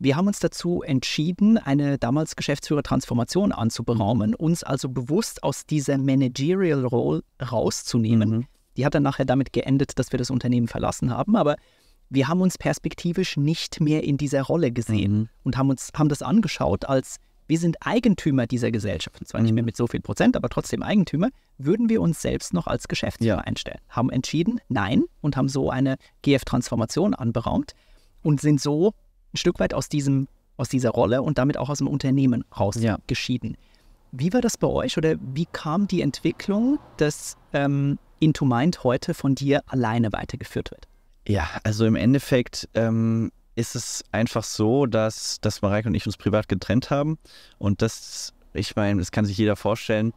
wir haben uns dazu entschieden, eine damals Geschäftsführer-Transformation anzuberaumen, mhm. uns also bewusst aus dieser Managerial-Role rauszunehmen. Mhm. Die hat dann nachher damit geendet, dass wir das Unternehmen verlassen haben, aber wir haben uns perspektivisch nicht mehr in dieser Rolle gesehen mhm. und haben uns haben das angeschaut als wir sind Eigentümer dieser Gesellschaft, und zwar nicht mehr mhm. mit so viel Prozent, aber trotzdem Eigentümer, würden wir uns selbst noch als Geschäftsführer ja. einstellen. Haben entschieden, nein, und haben so eine GF-Transformation anberaumt und sind so ein Stück weit aus, diesem, aus dieser Rolle und damit auch aus dem Unternehmen rausgeschieden. Ja. Wie war das bei euch oder wie kam die Entwicklung, dass ähm, Into Mind heute von dir alleine weitergeführt wird? Ja, also im Endeffekt ähm, ist es einfach so, dass, dass Mareike und ich uns privat getrennt haben. Und das, ich meine, das kann sich jeder vorstellen,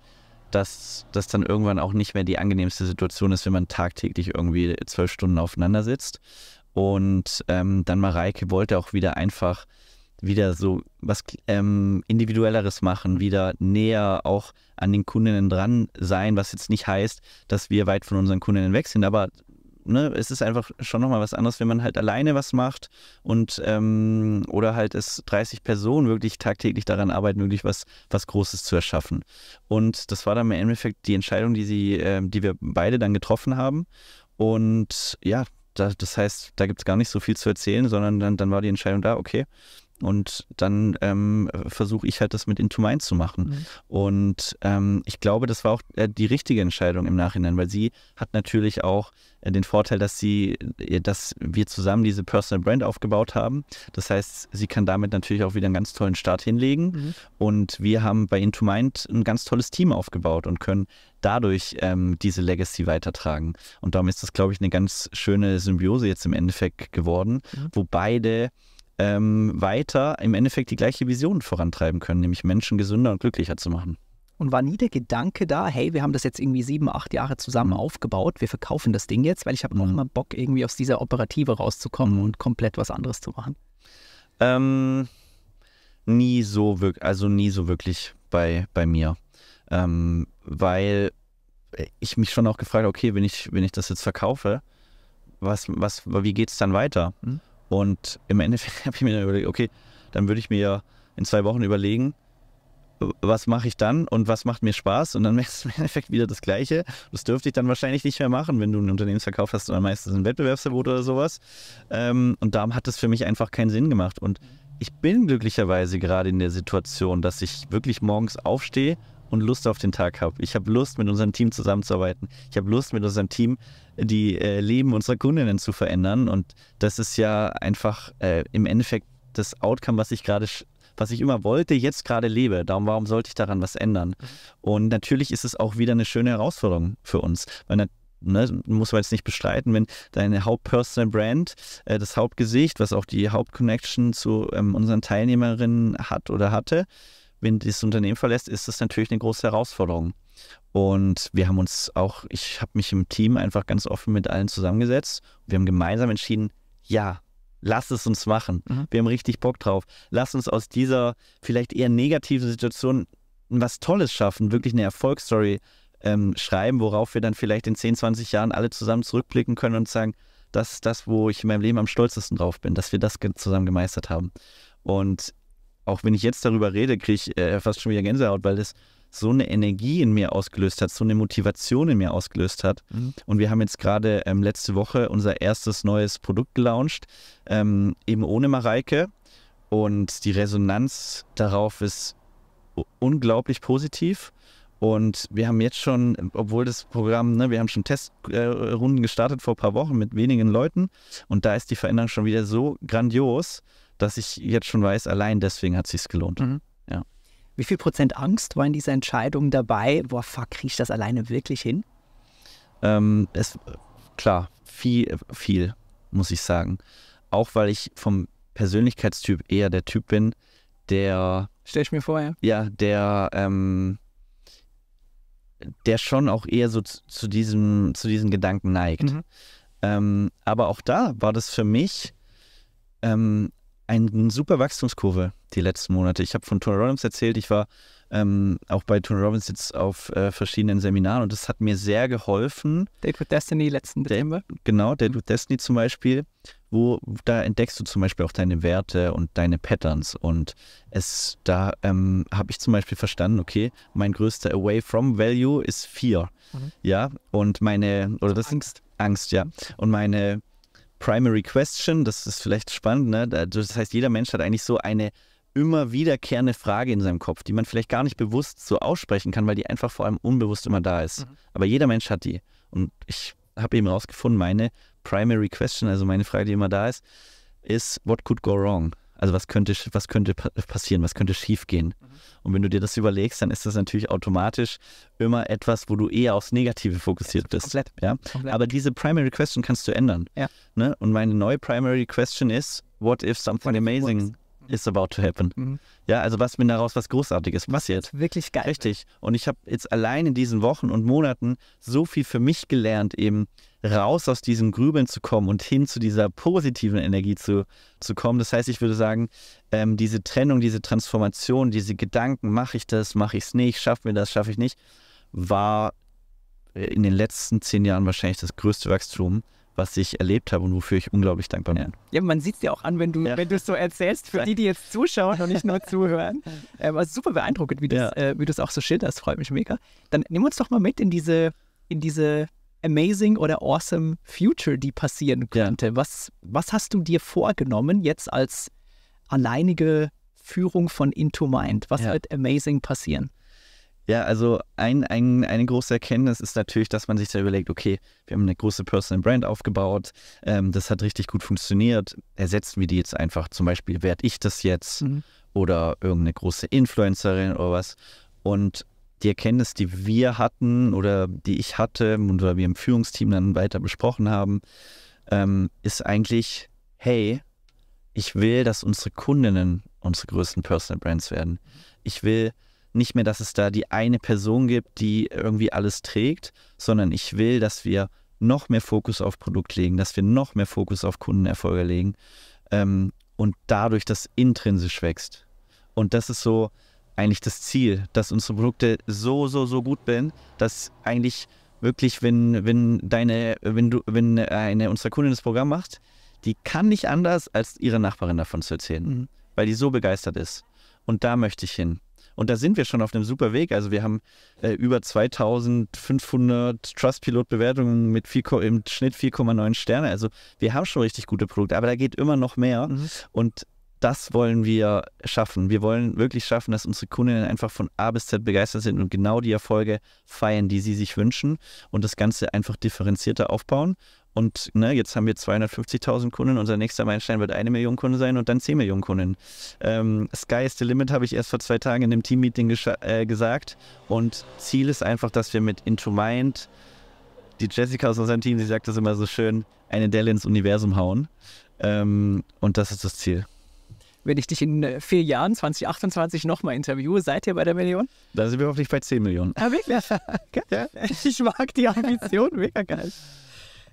dass das dann irgendwann auch nicht mehr die angenehmste Situation ist, wenn man tagtäglich irgendwie zwölf Stunden aufeinander sitzt. Und ähm, dann Mareike wollte auch wieder einfach wieder so was ähm, individuelleres machen, wieder näher auch an den Kundinnen dran sein, was jetzt nicht heißt, dass wir weit von unseren Kundinnen weg sind, aber ne, es ist einfach schon nochmal was anderes, wenn man halt alleine was macht und ähm, oder halt es 30 Personen wirklich tagtäglich daran arbeiten, wirklich was, was Großes zu erschaffen. Und das war dann im Endeffekt die Entscheidung, die sie, äh, die wir beide dann getroffen haben. Und ja, das heißt, da gibt es gar nicht so viel zu erzählen, sondern dann, dann war die Entscheidung da, okay, und dann ähm, versuche ich halt das mit Into Mind zu machen. Mhm. Und ähm, ich glaube, das war auch äh, die richtige Entscheidung im Nachhinein, weil sie hat natürlich auch äh, den Vorteil, dass sie, äh, dass wir zusammen diese Personal Brand aufgebaut haben. Das heißt, sie kann damit natürlich auch wieder einen ganz tollen Start hinlegen. Mhm. Und wir haben bei Into Mind ein ganz tolles Team aufgebaut und können dadurch ähm, diese Legacy weitertragen. Und darum ist das, glaube ich, eine ganz schöne Symbiose jetzt im Endeffekt geworden, mhm. wo beide ähm, weiter im Endeffekt die gleiche Vision vorantreiben können, nämlich Menschen gesünder und glücklicher zu machen. Und war nie der Gedanke da, hey, wir haben das jetzt irgendwie sieben, acht Jahre zusammen mhm. aufgebaut, wir verkaufen das Ding jetzt, weil ich habe mhm. auch mal Bock, irgendwie aus dieser Operative rauszukommen mhm. und komplett was anderes zu machen. Ähm, nie so wirklich, also nie so wirklich bei, bei mir. Ähm, weil ich mich schon auch gefragt, habe, okay, wenn ich, wenn ich das jetzt verkaufe, was, was, wie geht es dann weiter? Mhm. Und im Endeffekt habe ich mir dann überlegt, okay, dann würde ich mir in zwei Wochen überlegen, was mache ich dann und was macht mir Spaß? Und dann wäre es im Endeffekt wieder das Gleiche. Das dürfte ich dann wahrscheinlich nicht mehr machen, wenn du ein Unternehmensverkauf hast oder meistens ein Wettbewerbsverbot oder sowas. Ähm, und darum hat es für mich einfach keinen Sinn gemacht. Und ich bin glücklicherweise gerade in der Situation, dass ich wirklich morgens aufstehe und Lust auf den Tag habe. Ich habe Lust, mit unserem Team zusammenzuarbeiten. Ich habe Lust, mit unserem Team äh, die äh, Leben unserer Kundinnen zu verändern. Und das ist ja einfach äh, im Endeffekt das Outcome, was ich gerade was ich immer wollte, jetzt gerade lebe. Darum, warum sollte ich daran was ändern? Mhm. Und natürlich ist es auch wieder eine schöne Herausforderung für uns, weil ne, muss man jetzt nicht bestreiten, wenn deine Hauptpersonal Brand, äh, das Hauptgesicht, was auch die Hauptconnection zu ähm, unseren Teilnehmerinnen hat oder hatte, wenn das Unternehmen verlässt, ist das natürlich eine große Herausforderung. Und wir haben uns auch, ich habe mich im Team einfach ganz offen mit allen zusammengesetzt. Wir haben gemeinsam entschieden, ja, lass es uns machen. Mhm. Wir haben richtig Bock drauf. Lass uns aus dieser vielleicht eher negativen Situation was Tolles schaffen, wirklich eine Erfolgsstory ähm, schreiben, worauf wir dann vielleicht in 10, 20 Jahren alle zusammen zurückblicken können und sagen, das ist das, wo ich in meinem Leben am stolzesten drauf bin, dass wir das zusammen gemeistert haben. Und auch wenn ich jetzt darüber rede, kriege ich äh, fast schon wieder Gänsehaut, weil das so eine Energie in mir ausgelöst hat, so eine Motivation in mir ausgelöst hat. Mhm. Und wir haben jetzt gerade ähm, letzte Woche unser erstes neues Produkt gelauncht, ähm, eben ohne Mareike. Und die Resonanz darauf ist unglaublich positiv. Und wir haben jetzt schon, obwohl das Programm, ne, wir haben schon Testrunden gestartet vor ein paar Wochen mit wenigen Leuten. Und da ist die Veränderung schon wieder so grandios dass ich jetzt schon weiß, allein deswegen hat es sich gelohnt. Mhm. Ja. Wie viel Prozent Angst war in dieser Entscheidung dabei? Boah, fuck, kriege ich das alleine wirklich hin? Ähm, es, klar, viel, viel, muss ich sagen. Auch weil ich vom Persönlichkeitstyp eher der Typ bin, der. Stell ich mir vor, ja. Ja, der, ähm, der schon auch eher so zu, zu, diesem, zu diesen Gedanken neigt. Mhm. Ähm, aber auch da war das für mich ähm, eine super Wachstumskurve die letzten Monate. Ich habe von Tony Robbins erzählt, ich war ähm, auch bei Tony Robbins jetzt auf äh, verschiedenen Seminaren und das hat mir sehr geholfen. Date with Destiny letzten Dezember. genau, Date with Destiny zum Beispiel, wo da entdeckst du zum Beispiel auch deine Werte und deine Patterns und es da ähm, habe ich zum Beispiel verstanden, okay, mein größter Away from Value ist Fear, mhm. ja und meine oder das also Angst, Angst, ja mhm. und meine Primary Question, das ist vielleicht spannend, ne? das heißt, jeder Mensch hat eigentlich so eine immer wiederkehrende Frage in seinem Kopf, die man vielleicht gar nicht bewusst so aussprechen kann, weil die einfach vor allem unbewusst immer da ist. Mhm. Aber jeder Mensch hat die. Und ich habe eben rausgefunden, meine Primary Question, also meine Frage, die immer da ist, ist, what could go wrong? Also was könnte, was könnte passieren, was könnte schiefgehen? Mhm. Und wenn du dir das überlegst, dann ist das natürlich automatisch immer etwas, wo du eher aufs Negative fokussiert bist. Komplett. Ja? Komplett. Aber diese Primary Question kannst du ändern. Ja. Ne? Und meine neue Primary Question ist, what if something amazing Mhm. is about to happen. Mhm. Ja, also was mir daraus was Großartiges passiert. Wirklich geil. Richtig. Und ich habe jetzt allein in diesen Wochen und Monaten so viel für mich gelernt, eben raus aus diesem Grübeln zu kommen und hin zu dieser positiven Energie zu, zu kommen. Das heißt, ich würde sagen, ähm, diese Trennung, diese Transformation, diese Gedanken, mache ich das, mache ich es nicht, schaffe mir das, schaffe ich nicht, war in den letzten zehn Jahren wahrscheinlich das größte Wachstum, was ich erlebt habe und wofür ich unglaublich dankbar bin. Ja, man sieht es ja auch an, wenn du ja. wenn du es so erzählst, für die, die jetzt zuschauen und nicht nur zuhören. Ähm, also super beeindruckend, wie du ja. äh, es auch so schilderst, freut mich mega. Dann nimm uns doch mal mit in diese, in diese amazing oder awesome Future, die passieren könnte. Ja. Was, was hast du dir vorgenommen jetzt als alleinige Führung von Into Mind? Was wird amazing passieren? Ja, also ein, ein, eine große Erkenntnis ist natürlich, dass man sich da überlegt, okay, wir haben eine große Personal Brand aufgebaut, ähm, das hat richtig gut funktioniert, ersetzen wir die jetzt einfach. Zum Beispiel werde ich das jetzt mhm. oder irgendeine große Influencerin oder was. Und die Erkenntnis, die wir hatten oder die ich hatte und oder wir im Führungsteam dann weiter besprochen haben, ähm, ist eigentlich, hey, ich will, dass unsere Kundinnen unsere größten Personal Brands werden. Ich will, nicht mehr, dass es da die eine Person gibt, die irgendwie alles trägt, sondern ich will, dass wir noch mehr Fokus auf Produkt legen, dass wir noch mehr Fokus auf Kundenerfolge legen ähm, und dadurch das intrinsisch wächst. Und das ist so eigentlich das Ziel, dass unsere Produkte so, so, so gut sind, dass eigentlich wirklich, wenn, wenn deine, wenn du, wenn eine unserer Kundin das Programm macht, die kann nicht anders, als ihre Nachbarin davon zu erzählen, mhm. weil die so begeistert ist. Und da möchte ich hin. Und da sind wir schon auf einem super Weg. Also wir haben äh, über 2500 Trustpilot-Bewertungen mit 4, im Schnitt 4,9 Sterne. Also wir haben schon richtig gute Produkte, aber da geht immer noch mehr. Mhm. Und das wollen wir schaffen. Wir wollen wirklich schaffen, dass unsere Kundinnen einfach von A bis Z begeistert sind und genau die Erfolge feiern, die sie sich wünschen und das Ganze einfach differenzierter aufbauen. Und ne, jetzt haben wir 250.000 Kunden, unser nächster Meilenstein wird eine Million Kunden sein und dann 10 Millionen Kunden. Ähm, Sky is the limit, habe ich erst vor zwei Tagen in einem Teammeeting äh, gesagt. Und Ziel ist einfach, dass wir mit Into Mind, die Jessica aus unserem Team, sie sagt das immer so schön, eine Delle ins Universum hauen. Ähm, und das ist das Ziel. Wenn ich dich in äh, vier Jahren, 2028, nochmal interviewe, seid ihr bei der Million? Da sind wir hoffentlich bei 10 Millionen. Ah, wirklich? ja. Ich mag die Ambition, mega geil.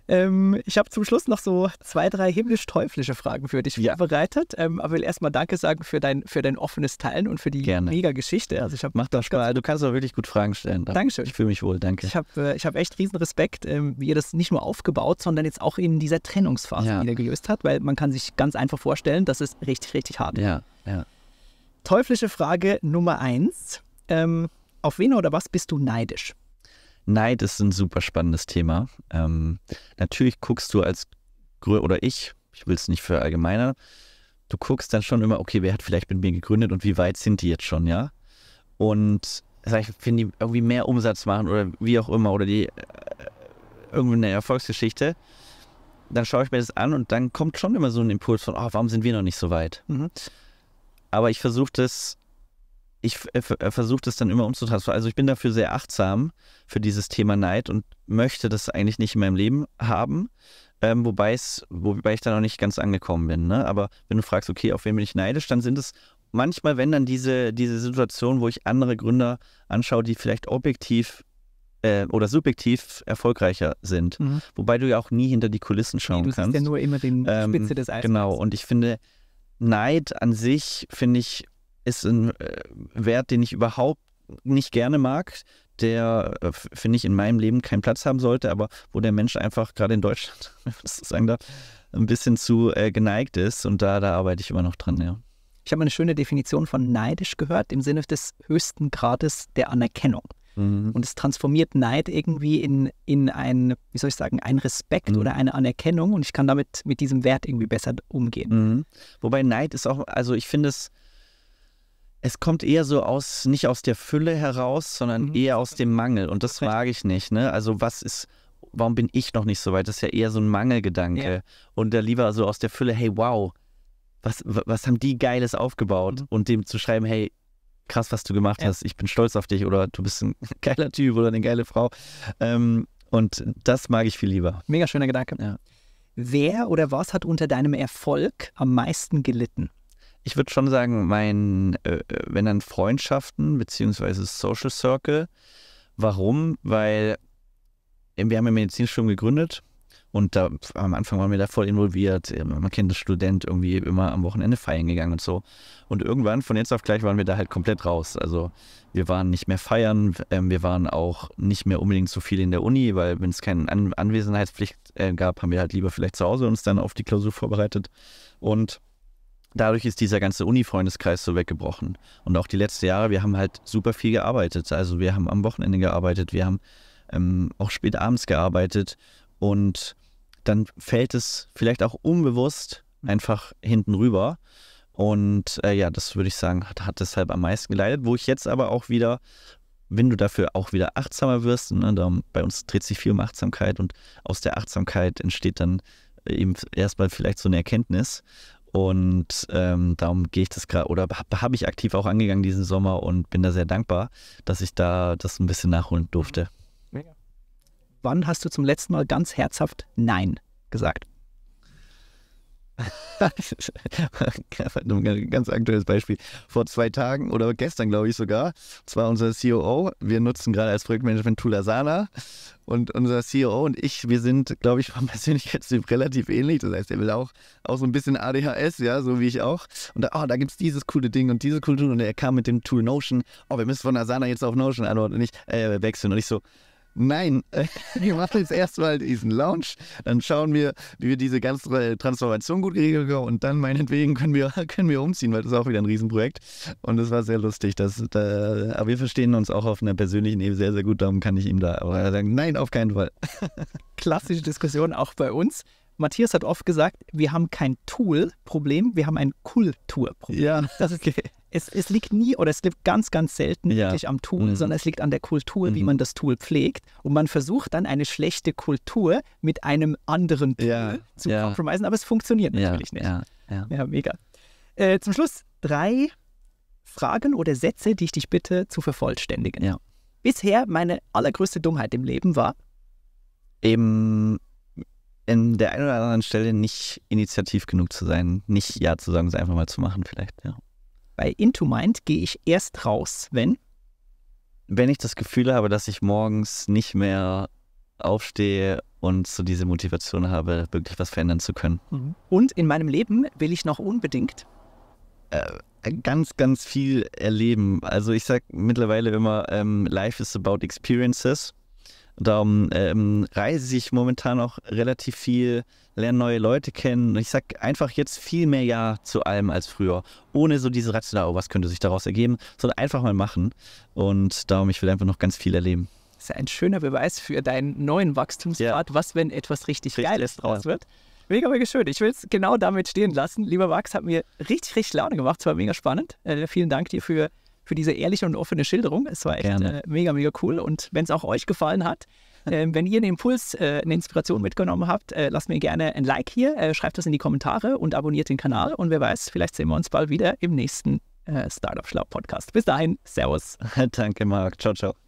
Ähm, ich habe zum Schluss noch so zwei, drei himmlisch-teuflische Fragen für dich ja. vorbereitet, ähm, aber will erstmal Danke sagen für dein, für dein offenes Teilen und für die Gerne. mega Geschichte. Also ich hab, Macht Spaß. Du kannst doch wirklich gut Fragen stellen. Dankeschön. Ich fühle mich wohl, danke. Ich habe äh, ich hab echt riesen Respekt, ähm, wie ihr das nicht nur aufgebaut, sondern jetzt auch in dieser Trennungsphase ja. wieder gelöst habt, weil man kann sich ganz einfach vorstellen, dass es richtig, richtig hart. ist. Ja, ja. Teuflische Frage Nummer eins. Ähm, auf wen oder was bist du neidisch? Neid ist ein super spannendes Thema. Ähm, natürlich guckst du als Grö oder ich, ich will es nicht für allgemeiner, du guckst dann schon immer, okay, wer hat vielleicht mit mir gegründet und wie weit sind die jetzt schon, ja? Und sag ich, wenn die irgendwie mehr Umsatz machen oder wie auch immer oder die äh, irgendwie eine Erfolgsgeschichte, dann schaue ich mir das an und dann kommt schon immer so ein Impuls von, oh, warum sind wir noch nicht so weit? Mhm. Aber ich versuche das ich äh, äh versuche das dann immer umzutransferieren. Also ich bin dafür sehr achtsam für dieses Thema Neid und möchte das eigentlich nicht in meinem Leben haben. Ähm, wobei, wobei ich da noch nicht ganz angekommen bin. Ne? Aber wenn du fragst, okay, auf wen bin ich neidisch, dann sind es manchmal, wenn dann diese, diese Situation, wo ich andere Gründer anschaue, die vielleicht objektiv äh, oder subjektiv erfolgreicher sind. Mhm. Wobei du ja auch nie hinter die Kulissen schauen nee, du kannst. Du ja nur immer die Spitze ähm, des Eisbergs. Genau, und ich finde, Neid an sich, finde ich, ist ein äh, Wert, den ich überhaupt nicht gerne mag, der, äh, finde ich, in meinem Leben keinen Platz haben sollte, aber wo der Mensch einfach gerade in Deutschland, wenn man das so sagen darf, ein bisschen zu äh, geneigt ist. Und da, da arbeite ich immer noch dran, ja. Ich habe eine schöne Definition von neidisch gehört, im Sinne des höchsten Grades der Anerkennung. Mhm. Und es transformiert Neid irgendwie in, in ein, wie soll ich sagen, ein Respekt mhm. oder eine Anerkennung und ich kann damit mit diesem Wert irgendwie besser umgehen. Mhm. Wobei Neid ist auch, also ich finde es, es kommt eher so aus, nicht aus der Fülle heraus, sondern mhm. eher aus dem Mangel. Und das mag ich nicht. Ne? Also, was ist, warum bin ich noch nicht so weit? Das ist ja eher so ein Mangelgedanke. Ja. Und da lieber so aus der Fülle, hey, wow, was, was haben die Geiles aufgebaut? Mhm. Und dem zu schreiben, hey, krass, was du gemacht ja. hast, ich bin stolz auf dich oder du bist ein geiler Typ oder eine geile Frau. Ähm, und das mag ich viel lieber. Mega schöner Gedanke. Ja. Wer oder was hat unter deinem Erfolg am meisten gelitten? ich würde schon sagen, mein, äh, äh, wenn dann Freundschaften beziehungsweise Social Circle. Warum? Weil wir haben ja Medizinstudium gegründet und da, am Anfang waren wir da voll involviert. Äh, man kennt das Student irgendwie immer am Wochenende feiern gegangen und so. Und irgendwann, von jetzt auf gleich, waren wir da halt komplett raus. Also wir waren nicht mehr feiern, ähm, wir waren auch nicht mehr unbedingt so viel in der Uni, weil wenn es keine Anwesenheitspflicht äh, gab, haben wir halt lieber vielleicht zu Hause uns dann auf die Klausur vorbereitet. Und dadurch ist dieser ganze Uni-Freundeskreis so weggebrochen. Und auch die letzten Jahre, wir haben halt super viel gearbeitet. Also wir haben am Wochenende gearbeitet, wir haben ähm, auch spät abends gearbeitet. Und dann fällt es vielleicht auch unbewusst einfach hinten rüber. Und äh, ja, das würde ich sagen, hat, hat deshalb am meisten geleidet. Wo ich jetzt aber auch wieder, wenn du dafür auch wieder achtsamer wirst, ne, da, bei uns dreht sich viel um Achtsamkeit und aus der Achtsamkeit entsteht dann äh, eben erstmal vielleicht so eine Erkenntnis. Und ähm, darum gehe ich das gerade, oder habe hab ich aktiv auch angegangen diesen Sommer und bin da sehr dankbar, dass ich da das ein bisschen nachholen durfte. Mega. Wann hast du zum letzten Mal ganz herzhaft Nein gesagt? ein ganz aktuelles Beispiel. Vor zwei Tagen oder gestern, glaube ich sogar, zwar unser COO, wir nutzen gerade als Projektmanagement Tool Asana und unser COO und ich, wir sind, glaube ich, vom Persönlichkeitstyp relativ ähnlich. Das heißt, er will auch, auch so ein bisschen ADHS, ja, so wie ich auch. Und da, oh, da gibt es dieses coole Ding und diese coole Tool und er kam mit dem Tool Notion. Oh, wir müssen von Asana jetzt auf Notion anordnen und ich äh, wechseln und ich so, Nein, wir machen jetzt erstmal diesen Launch, dann schauen wir, wie wir diese ganze Transformation gut geregelt haben und dann meinetwegen können wir, können wir umziehen, weil das ist auch wieder ein Riesenprojekt. Und das war sehr lustig. Dass, da, aber wir verstehen uns auch auf einer persönlichen Ebene sehr, sehr gut, darum kann ich ihm da aber sagen, nein, auf keinen Fall. Klassische Diskussion auch bei uns. Matthias hat oft gesagt, wir haben kein Tool-Problem, wir haben ein Kultur-Problem. Ja, das ist okay es, es liegt nie oder es liegt ganz, ganz selten ja. wirklich am Tool, mhm. sondern es liegt an der Kultur, mhm. wie man das Tool pflegt. Und man versucht dann eine schlechte Kultur mit einem anderen Tool ja. zu ja. compromisen, aber es funktioniert natürlich nicht. Ja, mega. Äh, zum Schluss drei Fragen oder Sätze, die ich dich bitte zu vervollständigen. Bisher meine allergrößte Dummheit im Leben war? Eben in der einen oder anderen Stelle nicht initiativ genug zu sein, nicht Ja zu sagen, es einfach mal zu machen, vielleicht, ja. Bei Into Mind gehe ich erst raus, wenn? Wenn ich das Gefühl habe, dass ich morgens nicht mehr aufstehe und so diese Motivation habe, wirklich was verändern zu können. Mhm. Und in meinem Leben will ich noch unbedingt? Äh, ganz, ganz viel erleben. Also ich sage mittlerweile immer, ähm, Life is about experiences. Darum ähm, reise ich momentan auch relativ viel, lerne neue Leute kennen. Und ich sage einfach jetzt viel mehr Ja zu allem als früher. Ohne so diese rationale, oh, was könnte sich daraus ergeben, sondern einfach mal machen. Und darum, ich will einfach noch ganz viel erleben. Das ist ein schöner Beweis für deinen neuen Wachstumspfad, ja. was, wenn etwas richtig, richtig Geiles draus ja. wird. Mega, mega schön. Ich will es genau damit stehen lassen. Lieber Max, hat mir richtig, richtig Laune gemacht. Es war mega spannend. Äh, vielen Dank dir für, für diese ehrliche und offene Schilderung. Es war echt äh, mega, mega cool. Und wenn es auch euch gefallen hat, ähm, wenn ihr einen Impuls, äh, eine Inspiration mitgenommen habt, äh, lasst mir gerne ein Like hier, äh, schreibt das in die Kommentare und abonniert den Kanal. Und wer weiß, vielleicht sehen wir uns bald wieder im nächsten äh, Startup Schlau Podcast. Bis dahin, Servus. Danke, Marc. Ciao, ciao.